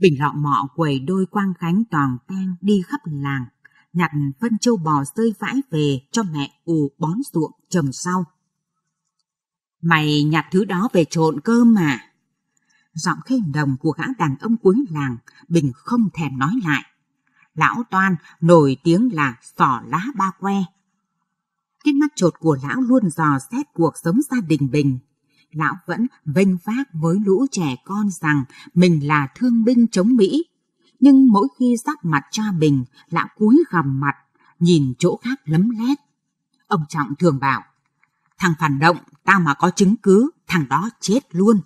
Bình lọ mọ quầy đôi quang khánh toàn tan đi khắp làng, nhặt phân châu bò rơi vãi về cho mẹ ù bón ruộng trầm sau. Mày nhặt thứ đó về trộn cơm mà. Giọng khen đồng của gã đàn ông cuối làng, Bình không thèm nói lại lão Toan nổi tiếng là sỏ lá ba que. Cái mắt trột của lão luôn dò xét cuộc sống gia đình Bình. Lão vẫn vênh vác với lũ trẻ con rằng mình là thương binh chống Mỹ. Nhưng mỗi khi giáp mặt cha Bình, lão cúi gằm mặt, nhìn chỗ khác lấm lét. Ông Trọng thường bảo, thằng phản động, tao mà có chứng cứ, thằng đó chết luôn.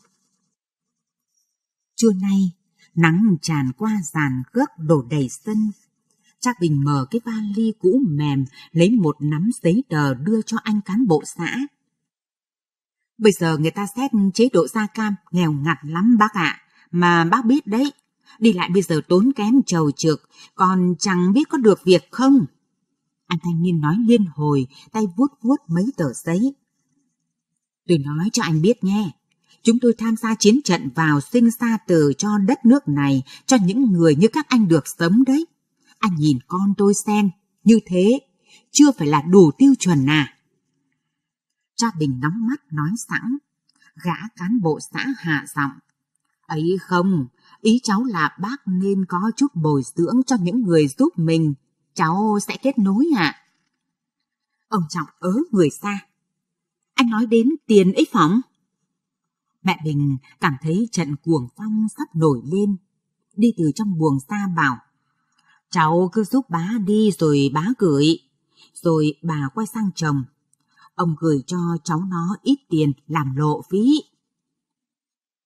Trưa nay, Nắng tràn qua dàn cước đổ đầy sân. Trác Bình mở cái ba vali cũ mềm, lấy một nắm giấy tờ đưa cho anh cán bộ xã. Bây giờ người ta xét chế độ gia cam nghèo ngặt lắm bác ạ, mà bác biết đấy, đi lại bây giờ tốn kém trầu trược, còn chẳng biết có được việc không. Anh thanh niên nói liên hồi, tay vuốt vuốt mấy tờ giấy. Tôi nói cho anh biết nghe, Chúng tôi tham gia chiến trận vào sinh ra từ cho đất nước này, cho những người như các anh được sống đấy. Anh nhìn con tôi xem, như thế, chưa phải là đủ tiêu chuẩn à. Cha Bình nóng mắt nói sẵn, gã cán bộ xã hạ giọng. Ấy không, ý cháu là bác nên có chút bồi dưỡng cho những người giúp mình, cháu sẽ kết nối ạ. Ông Trọng ớ người xa. Anh nói đến tiền ấy phóng. Mẹ Bình cảm thấy trận cuồng phong sắp nổi lên. Đi từ trong buồng xa bảo. Cháu cứ giúp bá đi rồi bá gửi. Rồi bà quay sang chồng. Ông gửi cho cháu nó ít tiền làm lộ phí.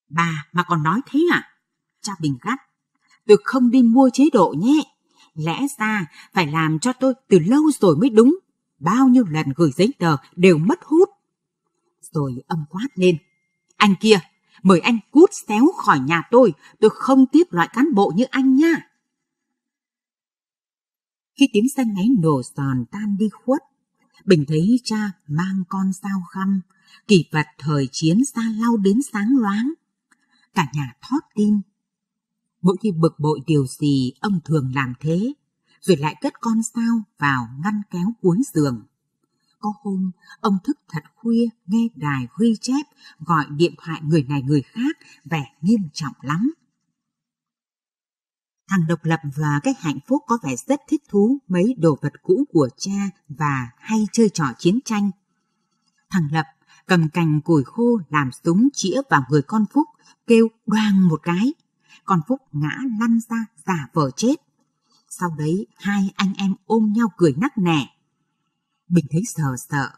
Bà mà còn nói thế à? Cha Bình gắt. Tôi không đi mua chế độ nhé. Lẽ ra phải làm cho tôi từ lâu rồi mới đúng. Bao nhiêu lần gửi giấy tờ đều mất hút. Rồi âm quát lên anh kia, mời anh cút xéo khỏi nhà tôi, tôi không tiếp loại cán bộ như anh nha. Khi tiếng xanh ngáy nổ giòn tan đi khuất, Bình thấy cha mang con sao khăm, kỷ vật thời chiến xa lao đến sáng loáng. Cả nhà thót tim. Mỗi khi bực bội điều gì, ông thường làm thế, rồi lại cất con sao vào ngăn kéo cuối giường. Có hôm, ông thức thật khuya nghe đài ghi chép gọi điện thoại người này người khác vẻ nghiêm trọng lắm. Thằng độc lập và cái hạnh phúc có vẻ rất thích thú mấy đồ vật cũ của cha và hay chơi trò chiến tranh. Thằng Lập cầm cành củi khô làm súng chĩa vào người con Phúc, kêu đoang một cái. Con Phúc ngã lăn ra giả vờ chết. Sau đấy hai anh em ôm nhau cười nắc nẻ. Bình thấy sợ sợ.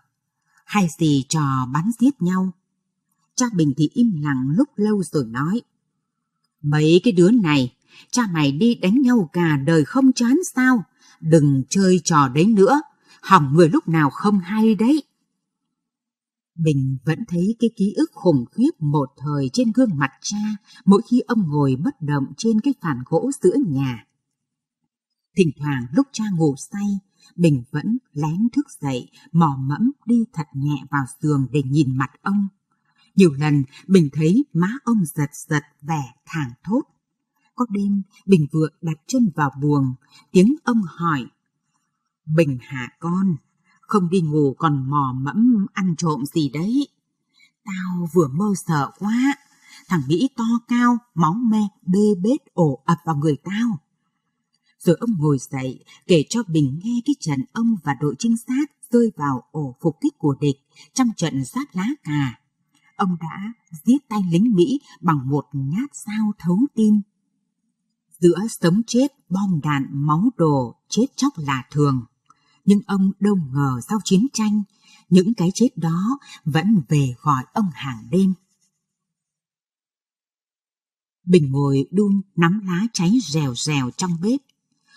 Hay gì trò bắn giết nhau? Cha Bình thì im lặng lúc lâu rồi nói. Mấy cái đứa này, cha mày đi đánh nhau cả đời không chán sao? Đừng chơi trò đấy nữa, hỏng người lúc nào không hay đấy. Bình vẫn thấy cái ký ức khủng khiếp một thời trên gương mặt cha mỗi khi ông ngồi bất động trên cái phản gỗ giữa nhà. Thỉnh thoảng lúc cha ngủ say, Bình vẫn lén thức dậy, mò mẫm đi thật nhẹ vào giường để nhìn mặt ông. Nhiều lần Bình thấy má ông giật giật vẻ thảng thốt. Có đêm Bình vừa đặt chân vào buồng, tiếng ông hỏi. Bình hả con, không đi ngủ còn mò mẫm ăn trộm gì đấy. Tao vừa mơ sợ quá, thằng Mỹ to cao, máu me, bê bết ổ ập vào người tao. Rồi ông ngồi dậy, kể cho Bình nghe cái trận ông và đội trinh sát rơi vào ổ phục kích của địch trong trận sát lá cà. Ông đã giết tay lính Mỹ bằng một nhát dao thấu tim. Giữa sống chết, bom đạn, máu đồ, chết chóc là thường. Nhưng ông đâu ngờ sau chiến tranh, những cái chết đó vẫn về gọi ông hàng đêm. Bình ngồi đun nắm lá cháy rèo rèo trong bếp,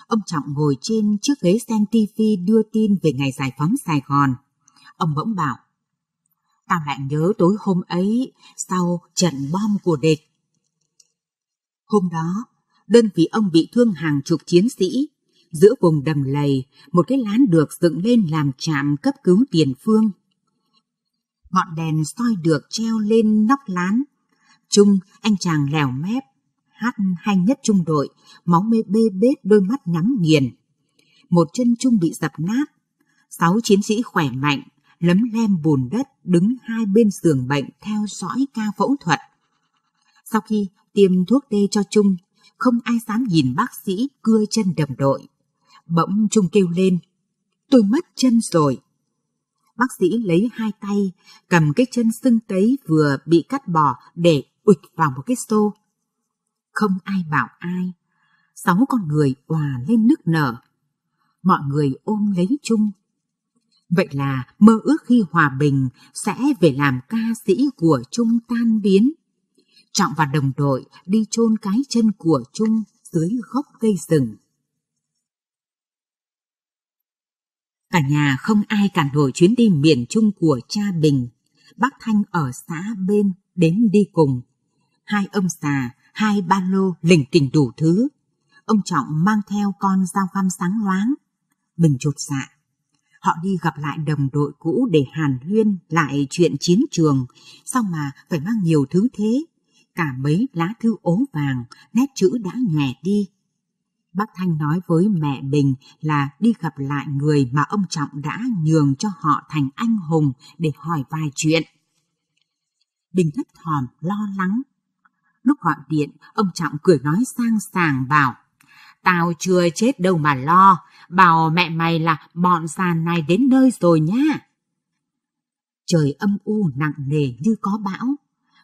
Ông Trọng ngồi trên chiếc ghế xem TV đưa tin về ngày giải phóng Sài Gòn. Ông bỗng bảo, tao lại nhớ tối hôm ấy sau trận bom của địch. Hôm đó, đơn vị ông bị thương hàng chục chiến sĩ. Giữa vùng đầm lầy, một cái lán được dựng lên làm trạm cấp cứu tiền phương. Ngọn đèn soi được treo lên nóc lán. Trung, anh chàng lèo mép, hát hay nhất trung đội, máu mê bê bết đôi mắt nhắm nghiền. Một chân trung bị dập nát, sáu chiến sĩ khỏe mạnh, lấm lem bùn đất đứng hai bên giường bệnh theo dõi ca phẫu thuật. Sau khi tiêm thuốc tê cho Trung, không ai dám nhìn bác sĩ cưa chân đầm đội. Bỗng Trung kêu lên, tôi mất chân rồi. Bác sĩ lấy hai tay, cầm cái chân sưng tấy vừa bị cắt bỏ để ụt vào một cái xô, không ai bảo ai. Sáu con người hòa lên nức nở. Mọi người ôm lấy chung. Vậy là mơ ước khi hòa bình sẽ về làm ca sĩ của Trung tan biến. Trọng và đồng đội đi chôn cái chân của Trung dưới gốc cây rừng. Cả nhà không ai cản nổi chuyến đi miền Trung của cha Bình. Bác Thanh ở xã bên đến đi cùng. Hai ông già hai ba lô lỉnh kỉnh đủ thứ. Ông Trọng mang theo con dao găm sáng loáng. Mình chột dạ. Họ đi gặp lại đồng đội cũ để hàn huyên lại chuyện chiến trường, sao mà phải mang nhiều thứ thế. Cả mấy lá thư ố vàng, nét chữ đã nhòe đi. Bác Thanh nói với mẹ Bình là đi gặp lại người mà ông Trọng đã nhường cho họ thành anh hùng để hỏi vài chuyện. Bình thấp thỏm, lo lắng, Lúc gọi điện, ông Trọng cười nói sang sàng bảo, tao chưa chết đâu mà lo, bảo mẹ mày là bọn sàn này đến nơi rồi nhá. Trời âm u nặng nề như có bão,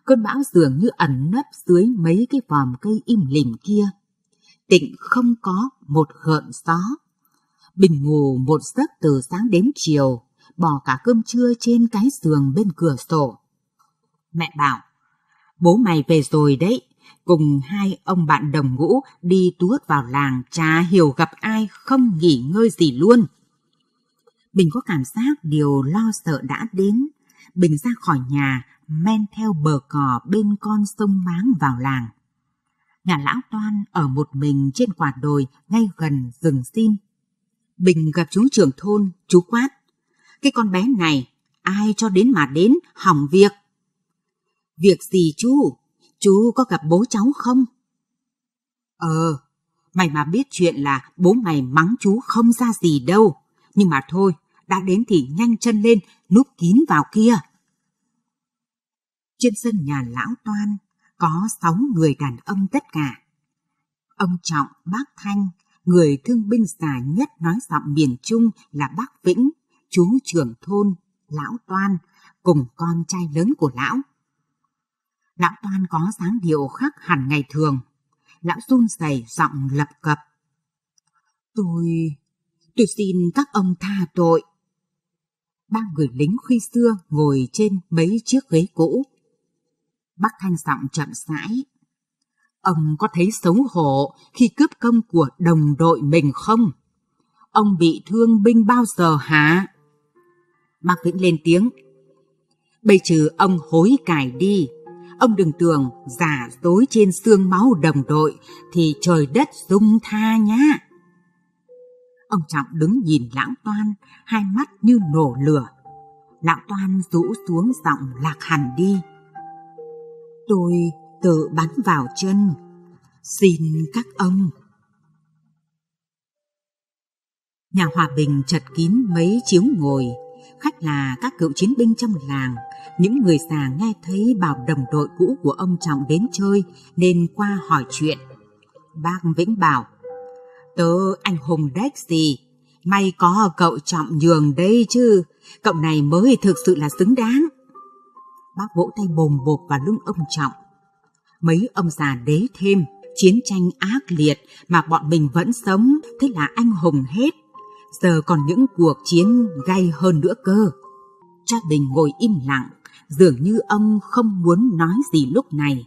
cơn bão dường như ẩn nấp dưới mấy cái vòm cây im lìm kia. Tịnh không có một gợn gió. Bình ngủ một giấc từ sáng đến chiều, bỏ cả cơm trưa trên cái giường bên cửa sổ. Mẹ bảo, bố mày về rồi đấy, cùng hai ông bạn đồng ngũ đi tuốt vào làng cha hiểu gặp ai không nghỉ ngơi gì luôn. Bình có cảm giác điều lo sợ đã đến. Bình ra khỏi nhà, men theo bờ cỏ bên con sông Máng vào làng. Nhà lão Toan ở một mình trên quả đồi ngay gần rừng xin. Bình gặp chú trưởng thôn, chú quát. Cái con bé này, ai cho đến mà đến, hỏng việc. Việc gì chú? Chú có gặp bố cháu không? Ờ, mày mà biết chuyện là bố mày mắng chú không ra gì đâu. Nhưng mà thôi, đã đến thì nhanh chân lên, núp kín vào kia. Trên sân nhà lão toan, có sáu người đàn ông tất cả. Ông Trọng, bác Thanh, người thương binh già nhất nói giọng miền Trung là bác Vĩnh, chú trưởng thôn, lão toan, cùng con trai lớn của lão lão toan có dáng điệu khác hẳn ngày thường. Lão run rẩy giọng lập cập. Tôi... tôi xin các ông tha tội. Ba người lính khi xưa ngồi trên mấy chiếc ghế cũ. Bác Thanh giọng chậm rãi. Ông có thấy xấu hổ khi cướp công của đồng đội mình không? Ông bị thương binh bao giờ hả? Bác Vĩnh lên tiếng. Bây trừ ông hối cải đi, Ông đừng tưởng giả dối trên xương máu đồng đội thì trời đất dung tha nhá. Ông Trọng đứng nhìn Lãng Toan, hai mắt như nổ lửa. Lãng Toan rũ xuống giọng lạc hẳn đi. Tôi tự bắn vào chân. Xin các ông. Nhà hòa bình chật kín mấy chiếu ngồi, khách là các cựu chiến binh trong làng những người già nghe thấy bảo đồng đội cũ của ông Trọng đến chơi nên qua hỏi chuyện. Bác Vĩnh bảo, tớ anh hùng đếch gì, may có cậu Trọng nhường đây chứ, cậu này mới thực sự là xứng đáng. Bác vỗ tay bồm bột vào lưng ông Trọng. Mấy ông già đế thêm, chiến tranh ác liệt mà bọn mình vẫn sống, thế là anh hùng hết. Giờ còn những cuộc chiến gay hơn nữa cơ. Cha đình ngồi im lặng, dường như ông không muốn nói gì lúc này.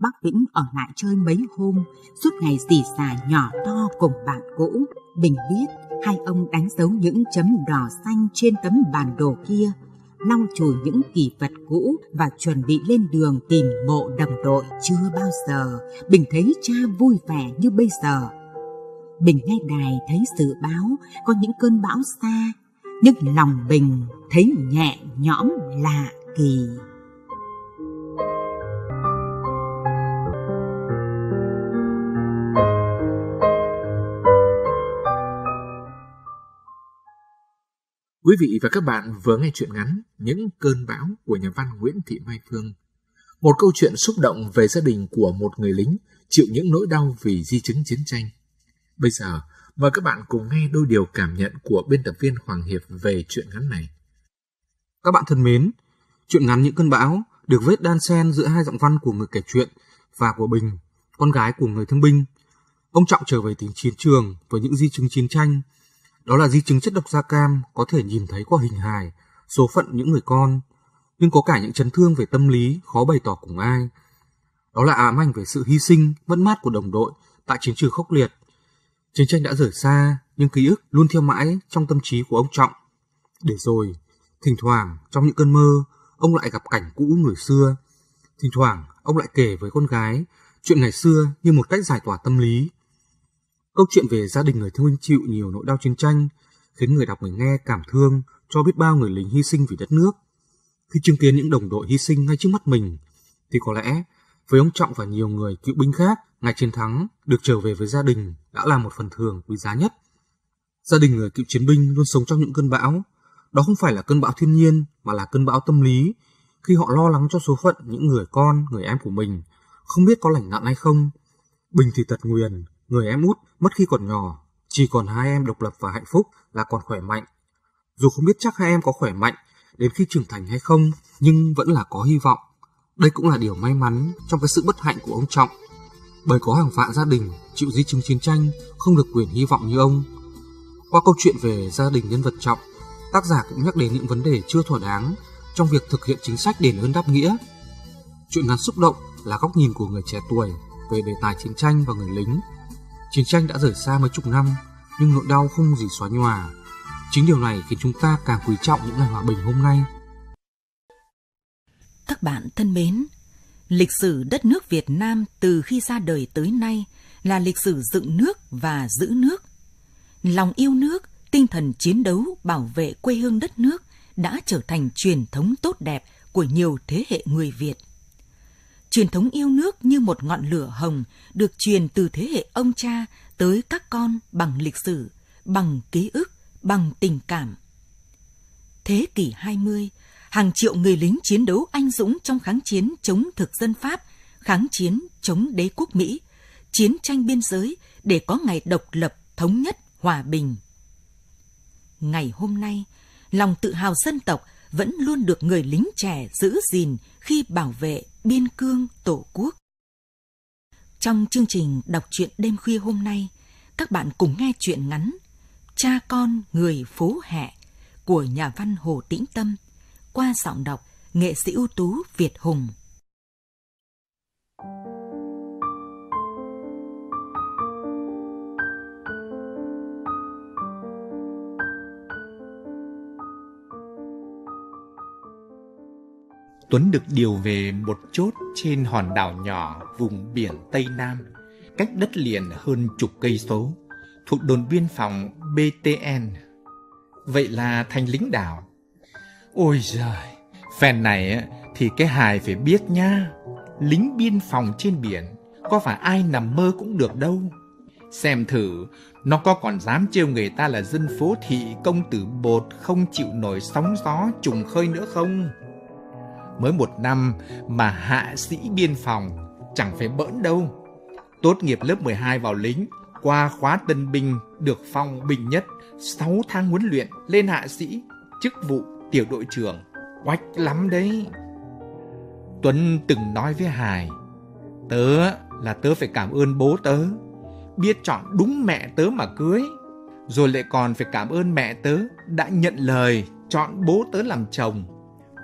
Bác Vĩnh ở lại chơi mấy hôm, suốt ngày dì xà nhỏ to cùng bạn cũ. Bình biết hai ông đánh dấu những chấm đỏ xanh trên tấm bản đồ kia, lau chùi những kỷ vật cũ và chuẩn bị lên đường tìm mộ đồng đội. Chưa bao giờ Bình thấy cha vui vẻ như bây giờ. Bình nghe đài thấy sự báo có những cơn bão xa nhưng lòng bình thấy nhẹ nhõm lạ kỳ Quý vị và các bạn vừa nghe chuyện ngắn Những cơn bão của nhà văn Nguyễn Thị Mai Phương. Một câu chuyện xúc động về gia đình của một người lính chịu những nỗi đau vì di chứng chiến tranh. Bây giờ, Mời các bạn cùng nghe đôi điều cảm nhận của biên tập viên Hoàng Hiệp về chuyện ngắn này. Các bạn thân mến, chuyện ngắn những cơn bão được vết đan sen giữa hai giọng văn của người kể chuyện và của Bình, con gái của người thương binh. Ông Trọng trở về tình chiến trường với những di chứng chiến tranh. Đó là di chứng chất độc da cam có thể nhìn thấy qua hình hài, số phận những người con, nhưng có cả những chấn thương về tâm lý khó bày tỏ cùng ai. Đó là ám ảnh về sự hy sinh, mất mát của đồng đội tại chiến trường khốc liệt Chiến tranh đã rời xa, nhưng ký ức luôn theo mãi trong tâm trí của ông Trọng. Để rồi, thỉnh thoảng trong những cơn mơ, ông lại gặp cảnh cũ người xưa. Thỉnh thoảng, ông lại kể với con gái chuyện ngày xưa như một cách giải tỏa tâm lý. Câu chuyện về gia đình người thương binh chịu nhiều nỗi đau chiến tranh khiến người đọc người nghe cảm thương cho biết bao người lính hy sinh vì đất nước. Khi chứng kiến những đồng đội hy sinh ngay trước mắt mình, thì có lẽ với ông Trọng và nhiều người cựu binh khác, Ngày chiến thắng, được trở về với gia đình đã là một phần thưởng quý giá nhất. Gia đình người cựu chiến binh luôn sống trong những cơn bão. Đó không phải là cơn bão thiên nhiên mà là cơn bão tâm lý khi họ lo lắng cho số phận những người con, người em của mình, không biết có lành nạn hay không. Bình thì tật nguyền, người em út mất khi còn nhỏ, chỉ còn hai em độc lập và hạnh phúc là còn khỏe mạnh. Dù không biết chắc hai em có khỏe mạnh đến khi trưởng thành hay không, nhưng vẫn là có hy vọng. Đây cũng là điều may mắn trong cái sự bất hạnh của ông Trọng bởi có hàng vạn gia đình chịu di chứng chiến tranh không được quyền hy vọng như ông. Qua câu chuyện về gia đình nhân vật trọng, tác giả cũng nhắc đến những vấn đề chưa thỏa đáng trong việc thực hiện chính sách đền ơn đáp nghĩa. Chuyện ngắn xúc động là góc nhìn của người trẻ tuổi về đề tài chiến tranh và người lính. Chiến tranh đã rời xa mấy chục năm, nhưng nỗi đau không gì xóa nhòa. Chính điều này khiến chúng ta càng quý trọng những ngày hòa bình hôm nay. Các bạn thân mến, Lịch sử đất nước Việt Nam từ khi ra đời tới nay là lịch sử dựng nước và giữ nước. Lòng yêu nước, tinh thần chiến đấu bảo vệ quê hương đất nước đã trở thành truyền thống tốt đẹp của nhiều thế hệ người Việt. Truyền thống yêu nước như một ngọn lửa hồng được truyền từ thế hệ ông cha tới các con bằng lịch sử, bằng ký ức, bằng tình cảm. Thế kỷ 20, hàng triệu người lính chiến đấu anh dũng trong kháng chiến chống thực dân Pháp, kháng chiến chống đế quốc Mỹ, chiến tranh biên giới để có ngày độc lập, thống nhất, hòa bình. Ngày hôm nay, lòng tự hào dân tộc vẫn luôn được người lính trẻ giữ gìn khi bảo vệ biên cương tổ quốc. Trong chương trình đọc truyện đêm khuya hôm nay, các bạn cùng nghe truyện ngắn Cha con người phố hẹ của nhà văn Hồ Tĩnh Tâm – qua giọng đọc nghệ sĩ ưu tú Việt Hùng. Tuấn được điều về một chốt trên hòn đảo nhỏ vùng biển Tây Nam, cách đất liền hơn chục cây số, thuộc đồn biên phòng BTN. Vậy là thành lính đảo Ôi giời, phen này thì cái hài phải biết nha. Lính biên phòng trên biển, có phải ai nằm mơ cũng được đâu. Xem thử, nó có còn dám trêu người ta là dân phố thị công tử bột không chịu nổi sóng gió trùng khơi nữa không? Mới một năm mà hạ sĩ biên phòng chẳng phải bỡn đâu. Tốt nghiệp lớp 12 vào lính, qua khóa tân binh được phong bình nhất 6 tháng huấn luyện lên hạ sĩ, chức vụ Tiểu đội trưởng, oách lắm đấy. Tuấn từng nói với Hải, tớ là tớ phải cảm ơn bố tớ, biết chọn đúng mẹ tớ mà cưới, rồi lại còn phải cảm ơn mẹ tớ đã nhận lời chọn bố tớ làm chồng.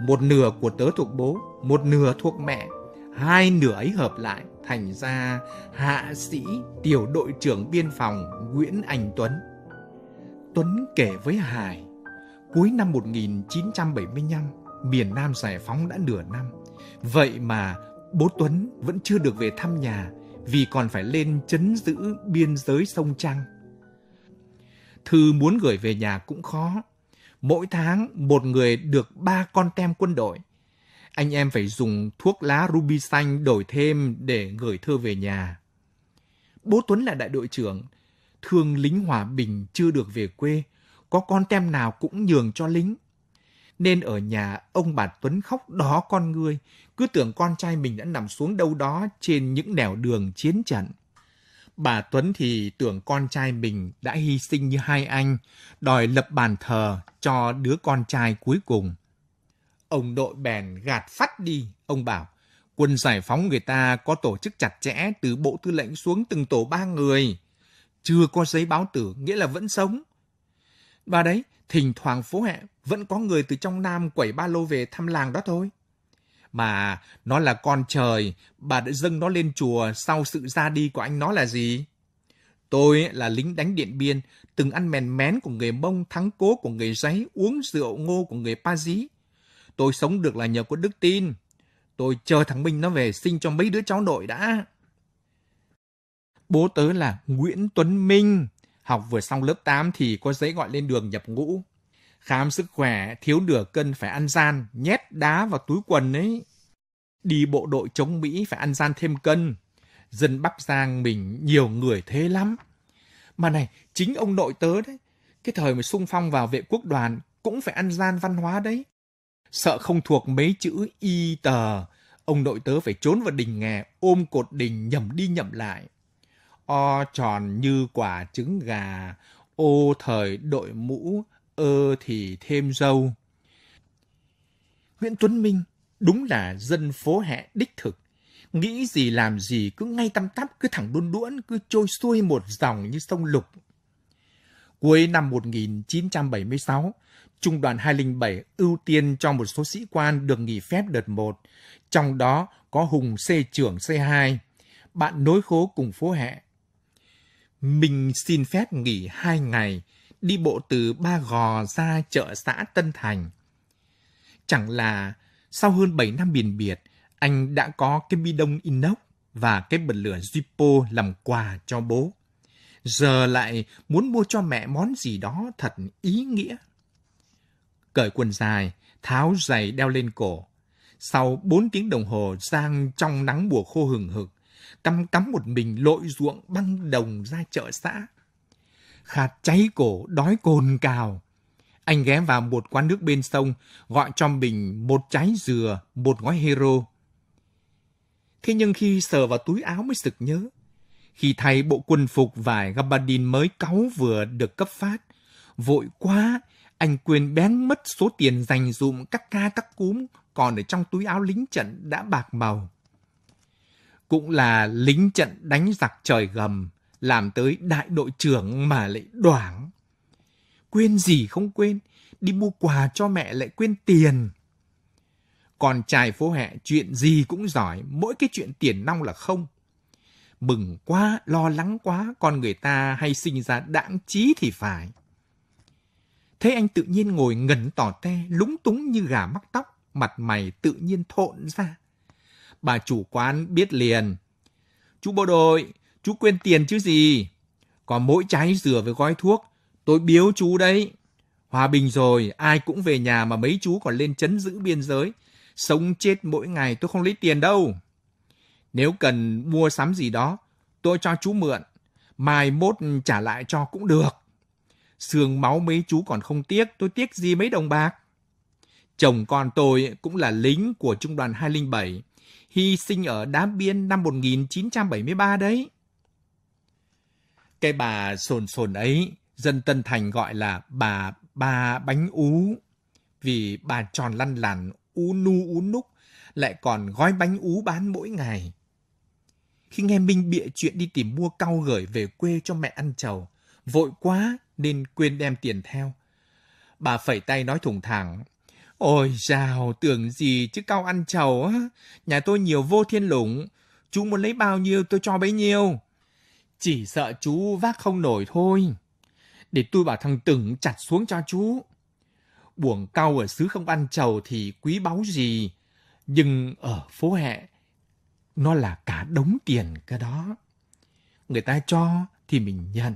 Một nửa của tớ thuộc bố, một nửa thuộc mẹ, hai nửa ấy hợp lại thành ra hạ sĩ tiểu đội trưởng biên phòng Nguyễn Anh Tuấn. Tuấn kể với Hải cuối năm 1975, miền Nam giải phóng đã nửa năm. Vậy mà bố Tuấn vẫn chưa được về thăm nhà vì còn phải lên chấn giữ biên giới sông Trăng. Thư muốn gửi về nhà cũng khó. Mỗi tháng một người được ba con tem quân đội. Anh em phải dùng thuốc lá ruby xanh đổi thêm để gửi thư về nhà. Bố Tuấn là đại đội trưởng, thương lính hòa bình chưa được về quê có con tem nào cũng nhường cho lính. Nên ở nhà, ông bà Tuấn khóc đó con ngươi, cứ tưởng con trai mình đã nằm xuống đâu đó trên những nẻo đường chiến trận. Bà Tuấn thì tưởng con trai mình đã hy sinh như hai anh, đòi lập bàn thờ cho đứa con trai cuối cùng. Ông đội bèn gạt phát đi, ông bảo, quân giải phóng người ta có tổ chức chặt chẽ từ bộ tư lệnh xuống từng tổ ba người. Chưa có giấy báo tử, nghĩa là vẫn sống. Và đấy, thỉnh thoảng phố hẹ vẫn có người từ trong Nam quẩy ba lô về thăm làng đó thôi. Mà nó là con trời, bà đã dâng nó lên chùa sau sự ra đi của anh nó là gì? Tôi là lính đánh điện biên, từng ăn mèn mén của người Mông, thắng cố của người giấy, uống rượu ngô của người Pa Dí. Tôi sống được là nhờ có đức tin. Tôi chờ thằng Minh nó về sinh cho mấy đứa cháu nội đã. Bố tớ là Nguyễn Tuấn Minh học vừa xong lớp 8 thì có giấy gọi lên đường nhập ngũ. Khám sức khỏe, thiếu nửa cân phải ăn gian, nhét đá vào túi quần ấy. Đi bộ đội chống Mỹ phải ăn gian thêm cân. Dân Bắc Giang mình nhiều người thế lắm. Mà này, chính ông nội tớ đấy. Cái thời mà sung phong vào vệ quốc đoàn cũng phải ăn gian văn hóa đấy. Sợ không thuộc mấy chữ y tờ, ông nội tớ phải trốn vào đình nghè ôm cột đình nhầm đi nhầm lại o tròn như quả trứng gà, ô thời đội mũ, ơ thì thêm dâu. Nguyễn Tuấn Minh đúng là dân phố hẹ đích thực. Nghĩ gì làm gì cứ ngay tăm tắp, cứ thẳng đun đũn cứ trôi xuôi một dòng như sông lục. Cuối năm 1976, Trung đoàn 207 ưu tiên cho một số sĩ quan được nghỉ phép đợt 1, trong đó có Hùng C trưởng C2. Bạn nối khố cùng phố hẹ mình xin phép nghỉ hai ngày, đi bộ từ Ba Gò ra chợ xã Tân Thành. Chẳng là sau hơn bảy năm biển biệt, anh đã có cái bi đông inox và cái bật lửa Zippo làm quà cho bố. Giờ lại muốn mua cho mẹ món gì đó thật ý nghĩa. Cởi quần dài, tháo giày đeo lên cổ. Sau bốn tiếng đồng hồ giang trong nắng mùa khô hừng hực, cắm cắm một mình lội ruộng băng đồng ra chợ xã. Khát cháy cổ, đói cồn cào. Anh ghé vào một quán nước bên sông, gọi cho mình một trái dừa, một gói hero. Thế nhưng khi sờ vào túi áo mới sực nhớ. Khi thay bộ quân phục vải gabardine mới cáu vừa được cấp phát, vội quá, anh quên bén mất số tiền dành dụm các ca các cúm còn ở trong túi áo lính trận đã bạc màu cũng là lính trận đánh giặc trời gầm, làm tới đại đội trưởng mà lại đoảng. Quên gì không quên, đi mua quà cho mẹ lại quên tiền. Còn trai phố hẹ chuyện gì cũng giỏi, mỗi cái chuyện tiền nong là không. Mừng quá, lo lắng quá, con người ta hay sinh ra đãng trí thì phải. Thế anh tự nhiên ngồi ngẩn tỏ te, lúng túng như gà mắc tóc, mặt mày tự nhiên thộn ra bà chủ quán biết liền. Chú bộ đội, chú quên tiền chứ gì? Còn mỗi trái dừa với gói thuốc, tôi biếu chú đấy. Hòa bình rồi, ai cũng về nhà mà mấy chú còn lên chấn giữ biên giới. Sống chết mỗi ngày tôi không lấy tiền đâu. Nếu cần mua sắm gì đó, tôi cho chú mượn. Mai mốt trả lại cho cũng được. Sương máu mấy chú còn không tiếc, tôi tiếc gì mấy đồng bạc. Chồng con tôi cũng là lính của trung đoàn 207, hy sinh ở đá Biên năm 1973 đấy. Cái bà sồn sồn ấy, dân Tân Thành gọi là bà ba bánh ú, vì bà tròn lăn lằn, ú nu ú núc, lại còn gói bánh ú bán mỗi ngày. Khi nghe Minh bịa chuyện đi tìm mua cau gửi về quê cho mẹ ăn trầu, vội quá nên quên đem tiền theo. Bà phẩy tay nói thủng thẳng, Ôi chào, tưởng gì chứ cao ăn chầu á. Nhà tôi nhiều vô thiên lũng Chú muốn lấy bao nhiêu tôi cho bấy nhiêu. Chỉ sợ chú vác không nổi thôi. Để tôi bảo thằng Tửng chặt xuống cho chú. Buồng cao ở xứ không ăn chầu thì quý báu gì. Nhưng ở phố hẹ, nó là cả đống tiền cái đó. Người ta cho thì mình nhận.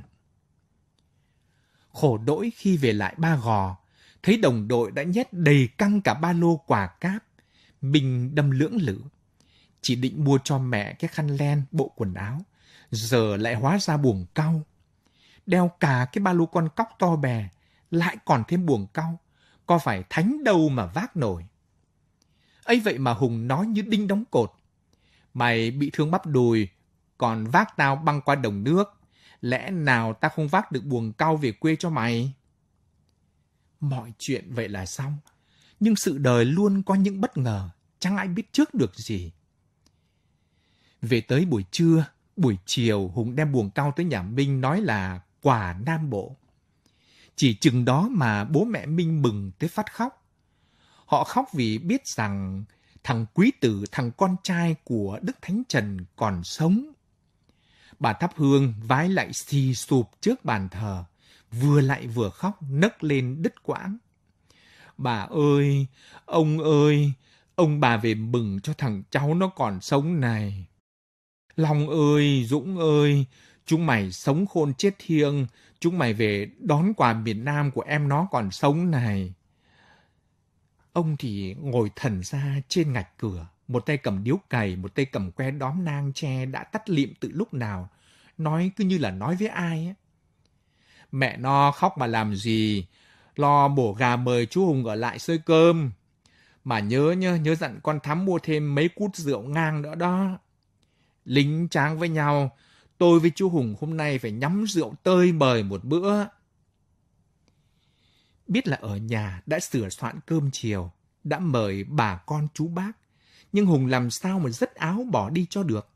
Khổ đỗi khi về lại ba gò, thấy đồng đội đã nhét đầy căng cả ba lô quả cáp, bình đâm lưỡng lự. Chỉ định mua cho mẹ cái khăn len, bộ quần áo, giờ lại hóa ra buồng cau. Đeo cả cái ba lô con cóc to bè, lại còn thêm buồng cau, có phải thánh đâu mà vác nổi. ấy vậy mà Hùng nói như đinh đóng cột. Mày bị thương bắp đùi, còn vác tao băng qua đồng nước, lẽ nào ta không vác được buồng cau về quê cho mày? mọi chuyện vậy là xong. Nhưng sự đời luôn có những bất ngờ, chẳng ai biết trước được gì. Về tới buổi trưa, buổi chiều Hùng đem buồn cao tới nhà Minh nói là quà Nam Bộ. Chỉ chừng đó mà bố mẹ Minh mừng tới phát khóc. Họ khóc vì biết rằng thằng quý tử, thằng con trai của Đức Thánh Trần còn sống. Bà thắp hương vái lại xì sụp trước bàn thờ vừa lại vừa khóc nấc lên đứt quãng. Bà ơi, ông ơi, ông bà về mừng cho thằng cháu nó còn sống này. Long ơi, Dũng ơi, chúng mày sống khôn chết thiêng, chúng mày về đón quà miền Nam của em nó còn sống này. Ông thì ngồi thần ra trên ngạch cửa, một tay cầm điếu cày, một tay cầm que đóm nang tre đã tắt lịm từ lúc nào, nói cứ như là nói với ai ấy mẹ no khóc mà làm gì, lo bổ gà mời chú Hùng ở lại sơi cơm. Mà nhớ nhớ, nhớ dặn con Thắm mua thêm mấy cút rượu ngang nữa đó. Lính tráng với nhau, tôi với chú Hùng hôm nay phải nhắm rượu tơi bời một bữa. Biết là ở nhà đã sửa soạn cơm chiều, đã mời bà con chú bác, nhưng Hùng làm sao mà dứt áo bỏ đi cho được.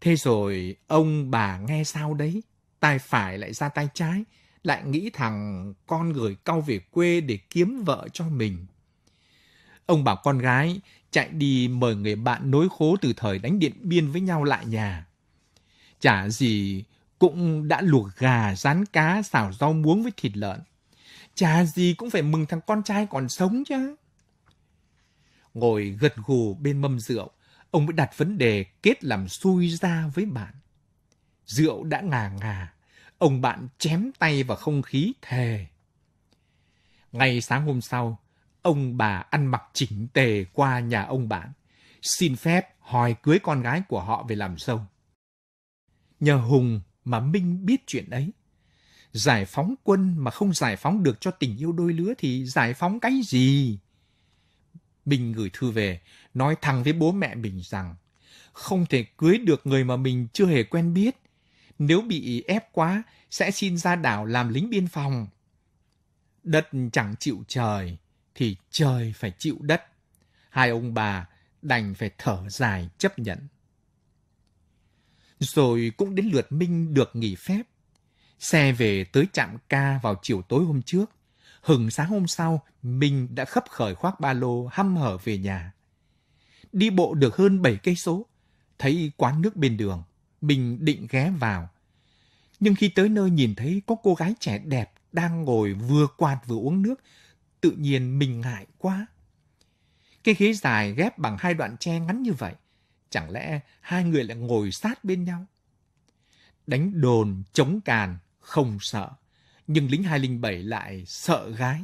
Thế rồi ông bà nghe sao đấy? tay phải lại ra tay trái, lại nghĩ thằng con gửi cao về quê để kiếm vợ cho mình. Ông bảo con gái chạy đi mời người bạn nối khố từ thời đánh điện biên với nhau lại nhà. Chả gì cũng đã luộc gà, rán cá, xào rau muống với thịt lợn. Chả gì cũng phải mừng thằng con trai còn sống chứ. Ngồi gật gù bên mâm rượu, ông mới đặt vấn đề kết làm xui ra với bạn. Rượu đã ngà ngà, ông bạn chém tay vào không khí thề. Ngày sáng hôm sau, ông bà ăn mặc chỉnh tề qua nhà ông bạn, xin phép hỏi cưới con gái của họ về làm dâu. Nhờ Hùng mà Minh biết chuyện ấy. Giải phóng quân mà không giải phóng được cho tình yêu đôi lứa thì giải phóng cái gì? Mình gửi thư về, nói thẳng với bố mẹ mình rằng không thể cưới được người mà mình chưa hề quen biết nếu bị ép quá sẽ xin ra đảo làm lính biên phòng. Đất chẳng chịu trời thì trời phải chịu đất. Hai ông bà đành phải thở dài chấp nhận. Rồi cũng đến lượt Minh được nghỉ phép. Xe về tới trạm ca vào chiều tối hôm trước. Hừng sáng hôm sau, Minh đã khấp khởi khoác ba lô hăm hở về nhà. Đi bộ được hơn 7 cây số, thấy quán nước bên đường Bình định ghé vào. Nhưng khi tới nơi nhìn thấy có cô gái trẻ đẹp đang ngồi vừa quạt vừa uống nước, tự nhiên mình ngại quá. Cái ghế dài ghép bằng hai đoạn tre ngắn như vậy, chẳng lẽ hai người lại ngồi sát bên nhau? Đánh đồn, chống càn, không sợ. Nhưng lính 207 lại sợ gái.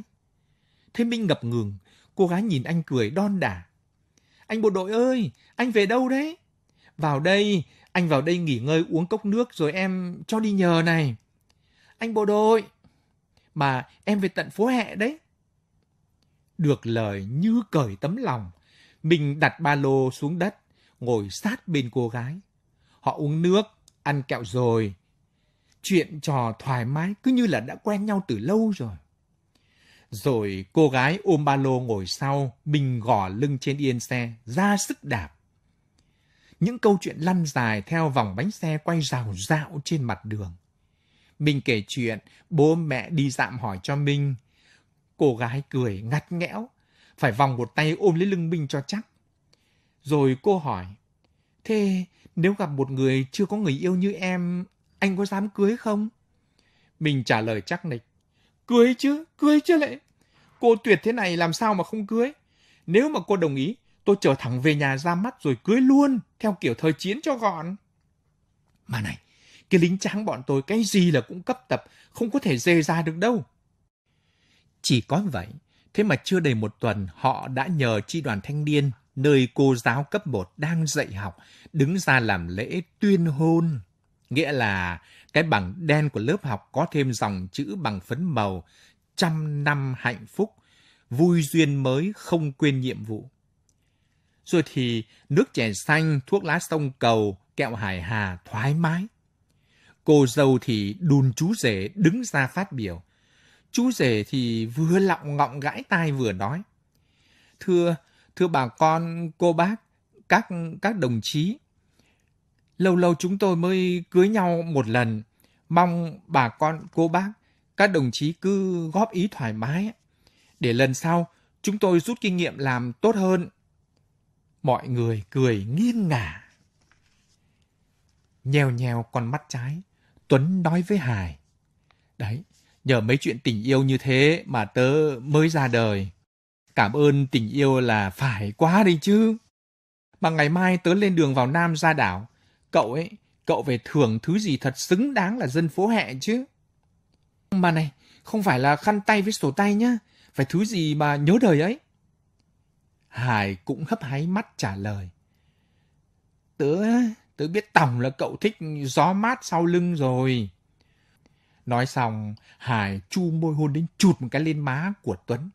Thế Minh ngập ngừng, cô gái nhìn anh cười đon đả. Anh bộ đội ơi, anh về đâu đấy? Vào đây, anh vào đây nghỉ ngơi uống cốc nước rồi em cho đi nhờ này. Anh bộ đội. Mà em về tận phố hẹ đấy. Được lời như cởi tấm lòng. Mình đặt ba lô xuống đất, ngồi sát bên cô gái. Họ uống nước, ăn kẹo rồi. Chuyện trò thoải mái cứ như là đã quen nhau từ lâu rồi. Rồi cô gái ôm ba lô ngồi sau, mình gỏ lưng trên yên xe, ra sức đạp. Những câu chuyện lăn dài theo vòng bánh xe quay rào rạo trên mặt đường. Minh kể chuyện, bố mẹ đi dạm hỏi cho Minh. Cô gái cười ngắt nghẽo, phải vòng một tay ôm lấy lưng Minh cho chắc. Rồi cô hỏi, thế nếu gặp một người chưa có người yêu như em, anh có dám cưới không? Mình trả lời chắc nịch, cưới chứ, cưới chứ lệ. Cô tuyệt thế này làm sao mà không cưới? Nếu mà cô đồng ý, tôi trở thẳng về nhà ra mắt rồi cưới luôn, theo kiểu thời chiến cho gọn. Mà này, cái lính tráng bọn tôi cái gì là cũng cấp tập, không có thể dê ra được đâu. Chỉ có vậy, thế mà chưa đầy một tuần họ đã nhờ chi đoàn thanh niên nơi cô giáo cấp 1 đang dạy học đứng ra làm lễ tuyên hôn. Nghĩa là cái bằng đen của lớp học có thêm dòng chữ bằng phấn màu trăm năm hạnh phúc, vui duyên mới không quên nhiệm vụ rồi thì nước chè xanh, thuốc lá sông cầu, kẹo hải hà thoải mái. Cô dâu thì đùn chú rể đứng ra phát biểu. Chú rể thì vừa lọng ngọng gãi tai vừa nói. Thưa, thưa bà con, cô bác, các các đồng chí, lâu lâu chúng tôi mới cưới nhau một lần. Mong bà con, cô bác, các đồng chí cứ góp ý thoải mái. Để lần sau, chúng tôi rút kinh nghiệm làm tốt hơn mọi người cười nghiêng ngả. Nheo nheo con mắt trái, Tuấn nói với Hải. Đấy, nhờ mấy chuyện tình yêu như thế mà tớ mới ra đời. Cảm ơn tình yêu là phải quá đi chứ. Mà ngày mai tớ lên đường vào Nam ra đảo, cậu ấy, cậu về thưởng thứ gì thật xứng đáng là dân phố hẹ chứ. Mà này, không phải là khăn tay với sổ tay nhá, phải thứ gì mà nhớ đời ấy. Hải cũng hấp háy mắt trả lời. Tớ, tớ biết tổng là cậu thích gió mát sau lưng rồi. Nói xong, Hải chu môi hôn đến chụt một cái lên má của Tuấn.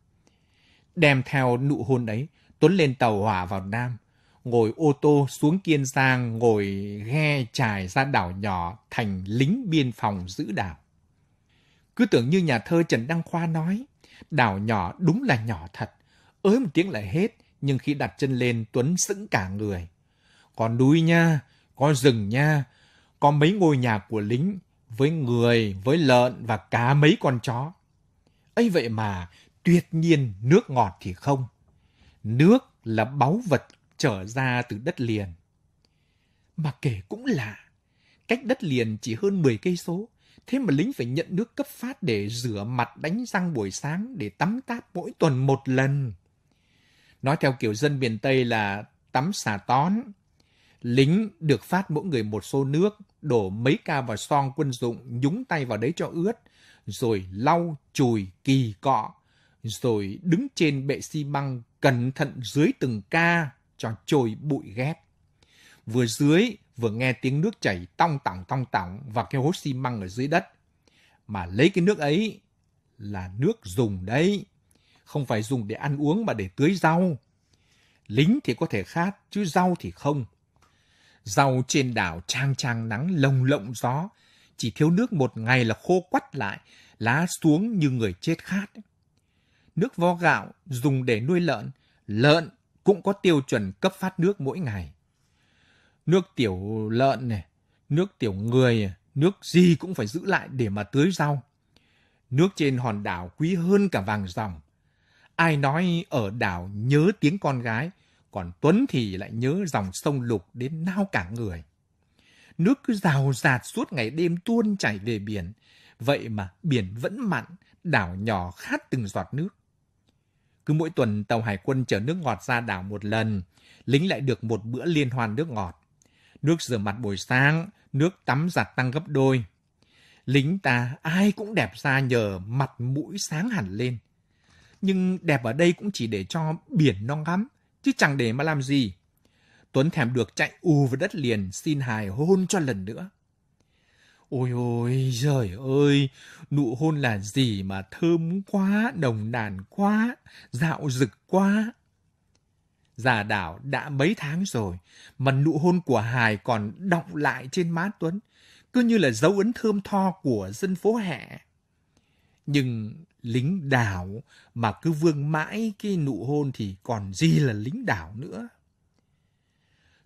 Đem theo nụ hôn ấy, Tuấn lên tàu hỏa vào Nam, ngồi ô tô xuống Kiên Giang, ngồi ghe trải ra đảo nhỏ thành lính biên phòng giữ đảo. Cứ tưởng như nhà thơ Trần Đăng Khoa nói, đảo nhỏ đúng là nhỏ thật, ới một tiếng lại hết, nhưng khi đặt chân lên Tuấn sững cả người. Có núi nha, có rừng nha, có mấy ngôi nhà của lính, với người, với lợn và cá mấy con chó. ấy vậy mà, tuyệt nhiên nước ngọt thì không. Nước là báu vật trở ra từ đất liền. Mà kể cũng lạ, cách đất liền chỉ hơn 10 cây số, thế mà lính phải nhận nước cấp phát để rửa mặt đánh răng buổi sáng để tắm táp mỗi tuần một lần. Nói theo kiểu dân miền Tây là tắm xà tón. Lính được phát mỗi người một xô nước, đổ mấy ca vào son quân dụng, nhúng tay vào đấy cho ướt, rồi lau, chùi, kỳ cọ, rồi đứng trên bệ xi măng cẩn thận dưới từng ca cho trôi bụi ghép Vừa dưới, vừa nghe tiếng nước chảy tong tỏng tong tỏng và cái hố xi măng ở dưới đất. Mà lấy cái nước ấy là nước dùng đấy không phải dùng để ăn uống mà để tưới rau. Lính thì có thể khát, chứ rau thì không. Rau trên đảo trang trang nắng lồng lộng gió, chỉ thiếu nước một ngày là khô quắt lại, lá xuống như người chết khát. Nước vo gạo dùng để nuôi lợn, lợn cũng có tiêu chuẩn cấp phát nước mỗi ngày. Nước tiểu lợn này, nước tiểu người, nước gì cũng phải giữ lại để mà tưới rau. Nước trên hòn đảo quý hơn cả vàng ròng. Ai nói ở đảo nhớ tiếng con gái, còn Tuấn thì lại nhớ dòng sông Lục đến nao cả người. Nước cứ rào rạt suốt ngày đêm tuôn chảy về biển, vậy mà biển vẫn mặn, đảo nhỏ khát từng giọt nước. Cứ mỗi tuần tàu hải quân chở nước ngọt ra đảo một lần, lính lại được một bữa liên hoan nước ngọt. Nước rửa mặt buổi sáng, nước tắm giặt tăng gấp đôi. Lính ta ai cũng đẹp ra nhờ mặt mũi sáng hẳn lên nhưng đẹp ở đây cũng chỉ để cho biển non ngắm, chứ chẳng để mà làm gì. Tuấn thèm được chạy ù vào đất liền xin Hải hôn cho lần nữa. Ôi ôi, trời ơi, nụ hôn là gì mà thơm quá, đồng đàn quá, dạo rực quá. Già đảo đã mấy tháng rồi, mà nụ hôn của Hải còn đọng lại trên má Tuấn, cứ như là dấu ấn thơm tho của dân phố hẹ. Nhưng lính đảo mà cứ vương mãi cái nụ hôn thì còn gì là lính đảo nữa.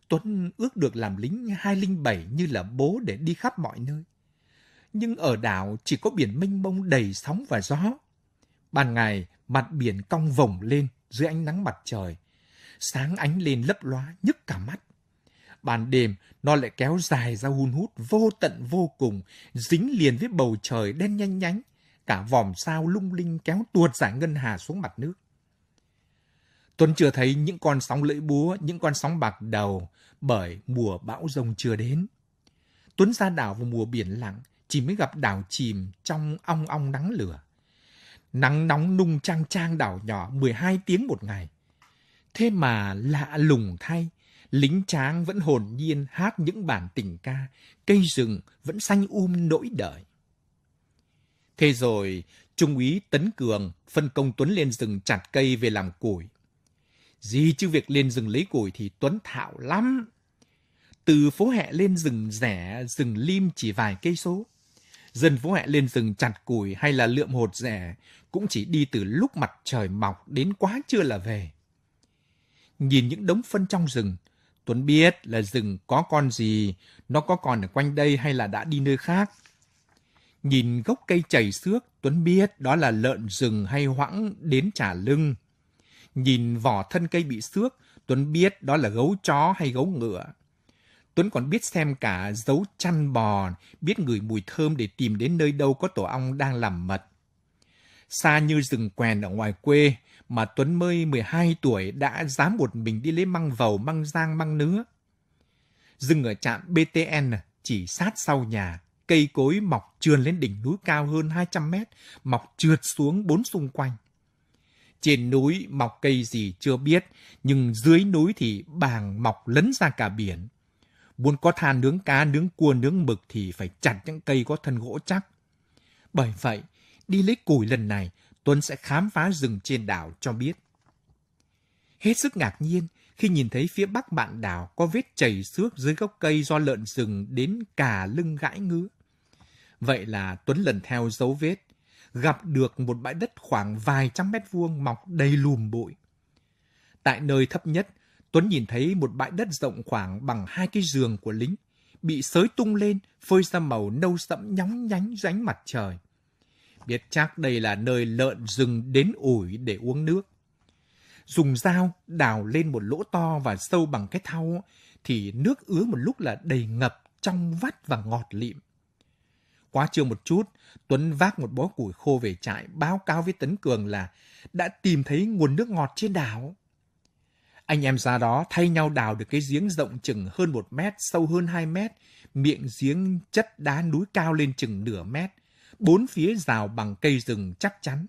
Tuấn ước được làm lính 207 như là bố để đi khắp mọi nơi. Nhưng ở đảo chỉ có biển mênh mông đầy sóng và gió. Ban ngày, mặt biển cong vồng lên dưới ánh nắng mặt trời. Sáng ánh lên lấp lóa nhức cả mắt. Ban đêm, nó lại kéo dài ra hun hút vô tận vô cùng, dính liền với bầu trời đen nhanh nhánh, cả vòm sao lung linh kéo tuột giải ngân hà xuống mặt nước. Tuấn chưa thấy những con sóng lưỡi búa, những con sóng bạc đầu bởi mùa bão rồng chưa đến. Tuấn ra đảo vào mùa biển lặng, chỉ mới gặp đảo chìm trong ong ong nắng lửa. Nắng nóng nung trang trang đảo nhỏ 12 tiếng một ngày. Thế mà lạ lùng thay, lính tráng vẫn hồn nhiên hát những bản tình ca, cây rừng vẫn xanh um nỗi đời. Thế rồi, Trung úy Tấn Cường phân công Tuấn lên rừng chặt cây về làm củi. Gì chứ việc lên rừng lấy củi thì Tuấn thạo lắm. Từ phố hẹ lên rừng rẻ, rừng lim chỉ vài cây số. Dân phố hẹ lên rừng chặt củi hay là lượm hột rẻ cũng chỉ đi từ lúc mặt trời mọc đến quá trưa là về. Nhìn những đống phân trong rừng, Tuấn biết là rừng có con gì, nó có còn ở quanh đây hay là đã đi nơi khác – Nhìn gốc cây chảy xước, Tuấn biết đó là lợn rừng hay hoãng đến trả lưng. Nhìn vỏ thân cây bị xước, Tuấn biết đó là gấu chó hay gấu ngựa. Tuấn còn biết xem cả dấu chăn bò, biết ngửi mùi thơm để tìm đến nơi đâu có tổ ong đang làm mật. Xa như rừng quèn ở ngoài quê, mà Tuấn mới 12 tuổi đã dám một mình đi lấy măng vầu, măng giang, măng nứa. Dừng ở trạm BTN chỉ sát sau nhà. Cây cối mọc trườn lên đỉnh núi cao hơn 200 mét, mọc trượt xuống bốn xung quanh. Trên núi mọc cây gì chưa biết, nhưng dưới núi thì bàng mọc lấn ra cả biển. Muốn có than nướng cá, nướng cua, nướng mực thì phải chặt những cây có thân gỗ chắc. Bởi vậy, đi lấy củi lần này, Tuấn sẽ khám phá rừng trên đảo cho biết. Hết sức ngạc nhiên khi nhìn thấy phía bắc bạn đảo có vết chảy xước dưới gốc cây do lợn rừng đến cả lưng gãi ngứa. Vậy là Tuấn lần theo dấu vết, gặp được một bãi đất khoảng vài trăm mét vuông mọc đầy lùm bụi. Tại nơi thấp nhất, Tuấn nhìn thấy một bãi đất rộng khoảng bằng hai cái giường của lính, bị sới tung lên, phơi ra màu nâu sẫm nhóng nhánh ránh mặt trời. Biết chắc đây là nơi lợn rừng đến ủi để uống nước. Dùng dao đào lên một lỗ to và sâu bằng cái thau, thì nước ứa một lúc là đầy ngập, trong vắt và ngọt lịm. Quá trưa một chút, Tuấn vác một bó củi khô về trại báo cáo với Tấn Cường là đã tìm thấy nguồn nước ngọt trên đảo. Anh em ra đó thay nhau đào được cái giếng rộng chừng hơn một mét, sâu hơn hai mét, miệng giếng chất đá núi cao lên chừng nửa mét, bốn phía rào bằng cây rừng chắc chắn,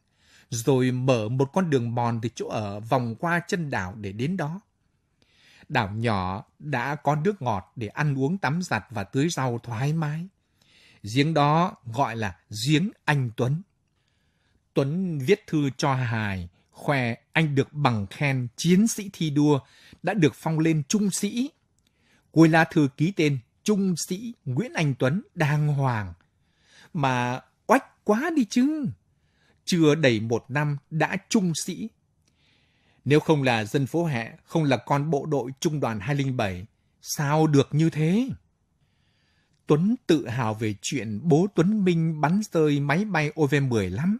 rồi mở một con đường mòn từ chỗ ở vòng qua chân đảo để đến đó. Đảo nhỏ đã có nước ngọt để ăn uống tắm giặt và tưới rau thoải mái. Giếng đó gọi là giếng anh Tuấn. Tuấn viết thư cho hải khoe anh được bằng khen chiến sĩ thi đua, đã được phong lên trung sĩ. Cuối lá thư ký tên Trung sĩ Nguyễn Anh Tuấn đàng hoàng. Mà oách quá đi chứ. Chưa đầy một năm đã trung sĩ. Nếu không là dân phố hẹ, không là con bộ đội trung đoàn 207, sao được như thế? Tuấn tự hào về chuyện bố Tuấn Minh bắn rơi máy bay OV-10 lắm.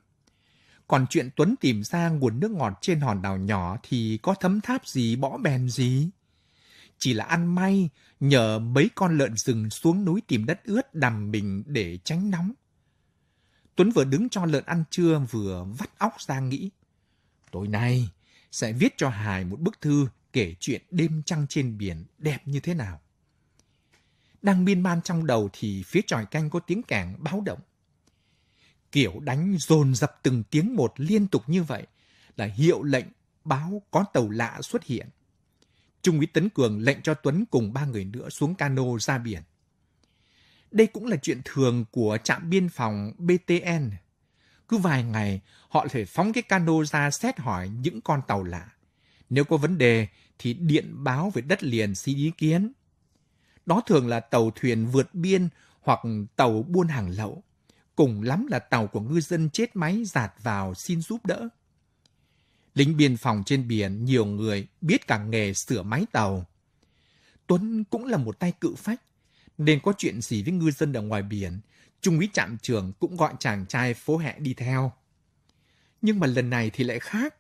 Còn chuyện Tuấn tìm ra nguồn nước ngọt trên hòn đảo nhỏ thì có thấm tháp gì bỏ bèn gì. Chỉ là ăn may nhờ mấy con lợn rừng xuống núi tìm đất ướt đầm mình để tránh nóng. Tuấn vừa đứng cho lợn ăn trưa vừa vắt óc ra nghĩ. Tối nay sẽ viết cho Hải một bức thư kể chuyện đêm trăng trên biển đẹp như thế nào. Đang miên man trong đầu thì phía tròi canh có tiếng càng báo động. Kiểu đánh dồn dập từng tiếng một liên tục như vậy là hiệu lệnh báo có tàu lạ xuất hiện. Trung úy Tấn Cường lệnh cho Tuấn cùng ba người nữa xuống cano ra biển. Đây cũng là chuyện thường của trạm biên phòng BTN. Cứ vài ngày, họ phải phóng cái cano ra xét hỏi những con tàu lạ. Nếu có vấn đề thì điện báo về đất liền xin ý kiến. Đó thường là tàu thuyền vượt biên hoặc tàu buôn hàng lậu. Cùng lắm là tàu của ngư dân chết máy dạt vào xin giúp đỡ. Lính biên phòng trên biển nhiều người biết cả nghề sửa máy tàu. Tuấn cũng là một tay cự phách, nên có chuyện gì với ngư dân ở ngoài biển, trung úy trạm trưởng cũng gọi chàng trai phố hẹ đi theo. Nhưng mà lần này thì lại khác.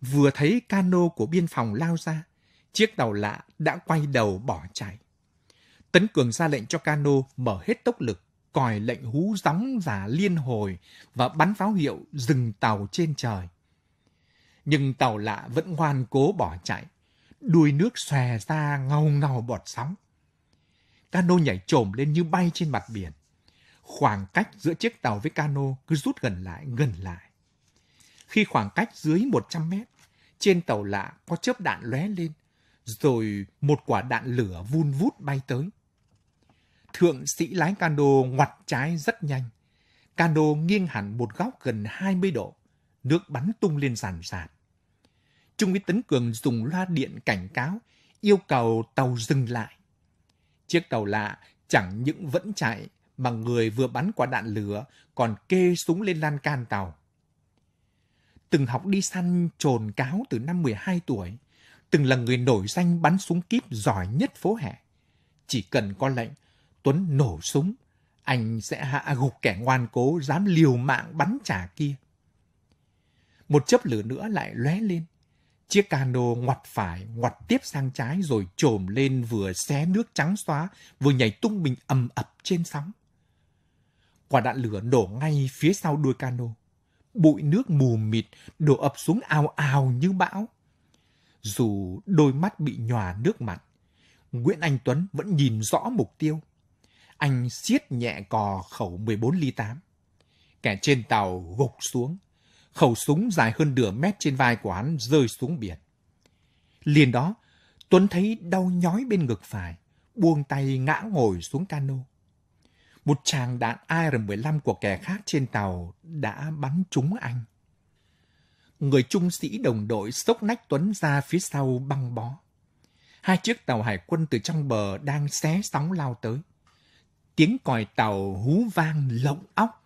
Vừa thấy cano của biên phòng lao ra, chiếc tàu lạ đã quay đầu bỏ chạy. Tấn Cường ra lệnh cho cano mở hết tốc lực, còi lệnh hú gióng giả liên hồi và bắn pháo hiệu dừng tàu trên trời. Nhưng tàu lạ vẫn ngoan cố bỏ chạy, đuôi nước xòe ra ngầu ngầu bọt sóng. Cano nhảy trồm lên như bay trên mặt biển. Khoảng cách giữa chiếc tàu với cano cứ rút gần lại, gần lại. Khi khoảng cách dưới 100 mét, trên tàu lạ có chớp đạn lóe lên, rồi một quả đạn lửa vun vút bay tới thượng sĩ lái cano ngoặt trái rất nhanh. Cano nghiêng hẳn một góc gần 20 độ, nước bắn tung lên sàn sạt. Trung úy Tấn Cường dùng loa điện cảnh cáo, yêu cầu tàu dừng lại. Chiếc tàu lạ chẳng những vẫn chạy mà người vừa bắn quả đạn lửa còn kê súng lên lan can tàu. Từng học đi săn trồn cáo từ năm 12 tuổi, từng là người nổi danh bắn súng kíp giỏi nhất phố hè. Chỉ cần có lệnh, Tuấn nổ súng, anh sẽ hạ gục kẻ ngoan cố dám liều mạng bắn trả kia. Một chớp lửa nữa lại lóe lên. Chiếc cano ngoặt phải, ngoặt tiếp sang trái rồi trồm lên vừa xé nước trắng xóa, vừa nhảy tung mình ầm ập trên sóng. Quả đạn lửa nổ ngay phía sau đuôi cano. Bụi nước mù mịt đổ ập xuống ao ao như bão. Dù đôi mắt bị nhòa nước mặn, Nguyễn Anh Tuấn vẫn nhìn rõ mục tiêu – anh siết nhẹ cò khẩu 14 ly 8. Kẻ trên tàu gục xuống, khẩu súng dài hơn nửa mét trên vai của hắn rơi xuống biển. Liền đó, Tuấn thấy đau nhói bên ngực phải, buông tay ngã ngồi xuống cano. Một chàng đạn AR-15 của kẻ khác trên tàu đã bắn trúng anh. Người trung sĩ đồng đội sốc nách Tuấn ra phía sau băng bó. Hai chiếc tàu hải quân từ trong bờ đang xé sóng lao tới tiếng còi tàu hú vang lộng óc.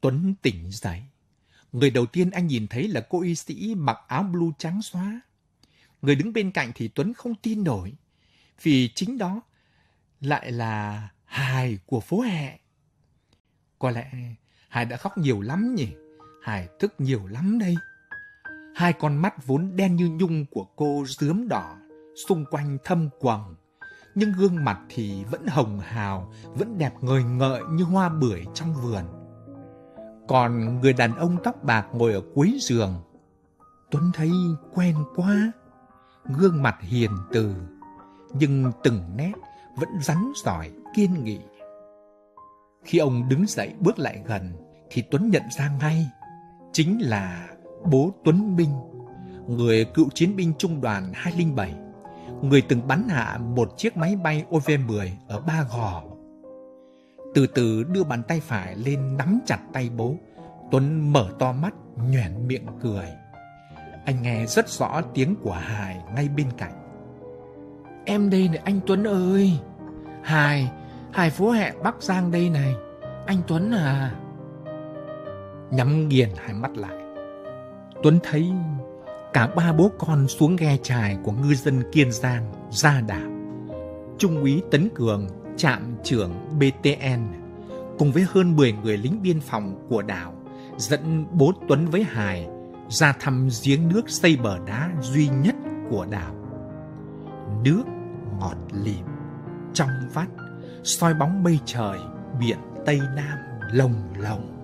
Tuấn tỉnh dậy. Người đầu tiên anh nhìn thấy là cô y sĩ mặc áo blue trắng xóa. Người đứng bên cạnh thì Tuấn không tin nổi, vì chính đó lại là Hải của phố Hẹ. Có lẽ Hải đã khóc nhiều lắm nhỉ, Hải thức nhiều lắm đây. Hai con mắt vốn đen như nhung của cô rướm đỏ, xung quanh thâm quầng nhưng gương mặt thì vẫn hồng hào, vẫn đẹp ngời ngợi như hoa bưởi trong vườn. Còn người đàn ông tóc bạc ngồi ở cuối giường, Tuấn thấy quen quá, gương mặt hiền từ, nhưng từng nét vẫn rắn giỏi, kiên nghị. Khi ông đứng dậy bước lại gần, thì Tuấn nhận ra ngay, chính là bố Tuấn Minh, người cựu chiến binh trung đoàn 207 người từng bắn hạ một chiếc máy bay OV-10 ở Ba Gò. Từ từ đưa bàn tay phải lên nắm chặt tay bố, Tuấn mở to mắt, nhoẻn miệng cười. Anh nghe rất rõ tiếng của Hải ngay bên cạnh. Em đây này anh Tuấn ơi! Hải, Hải phố hẹ Bắc Giang đây này, anh Tuấn à! Nhắm nghiền hai mắt lại, Tuấn thấy cả ba bố con xuống ghe chài của ngư dân Kiên Giang ra đảo. Trung úy Tấn Cường, trạm trưởng BTN, cùng với hơn 10 người lính biên phòng của đảo dẫn bố Tuấn với Hải ra thăm giếng nước xây bờ đá duy nhất của đảo. Nước ngọt lìm, trong vắt, soi bóng mây trời, biển Tây Nam lồng lồng.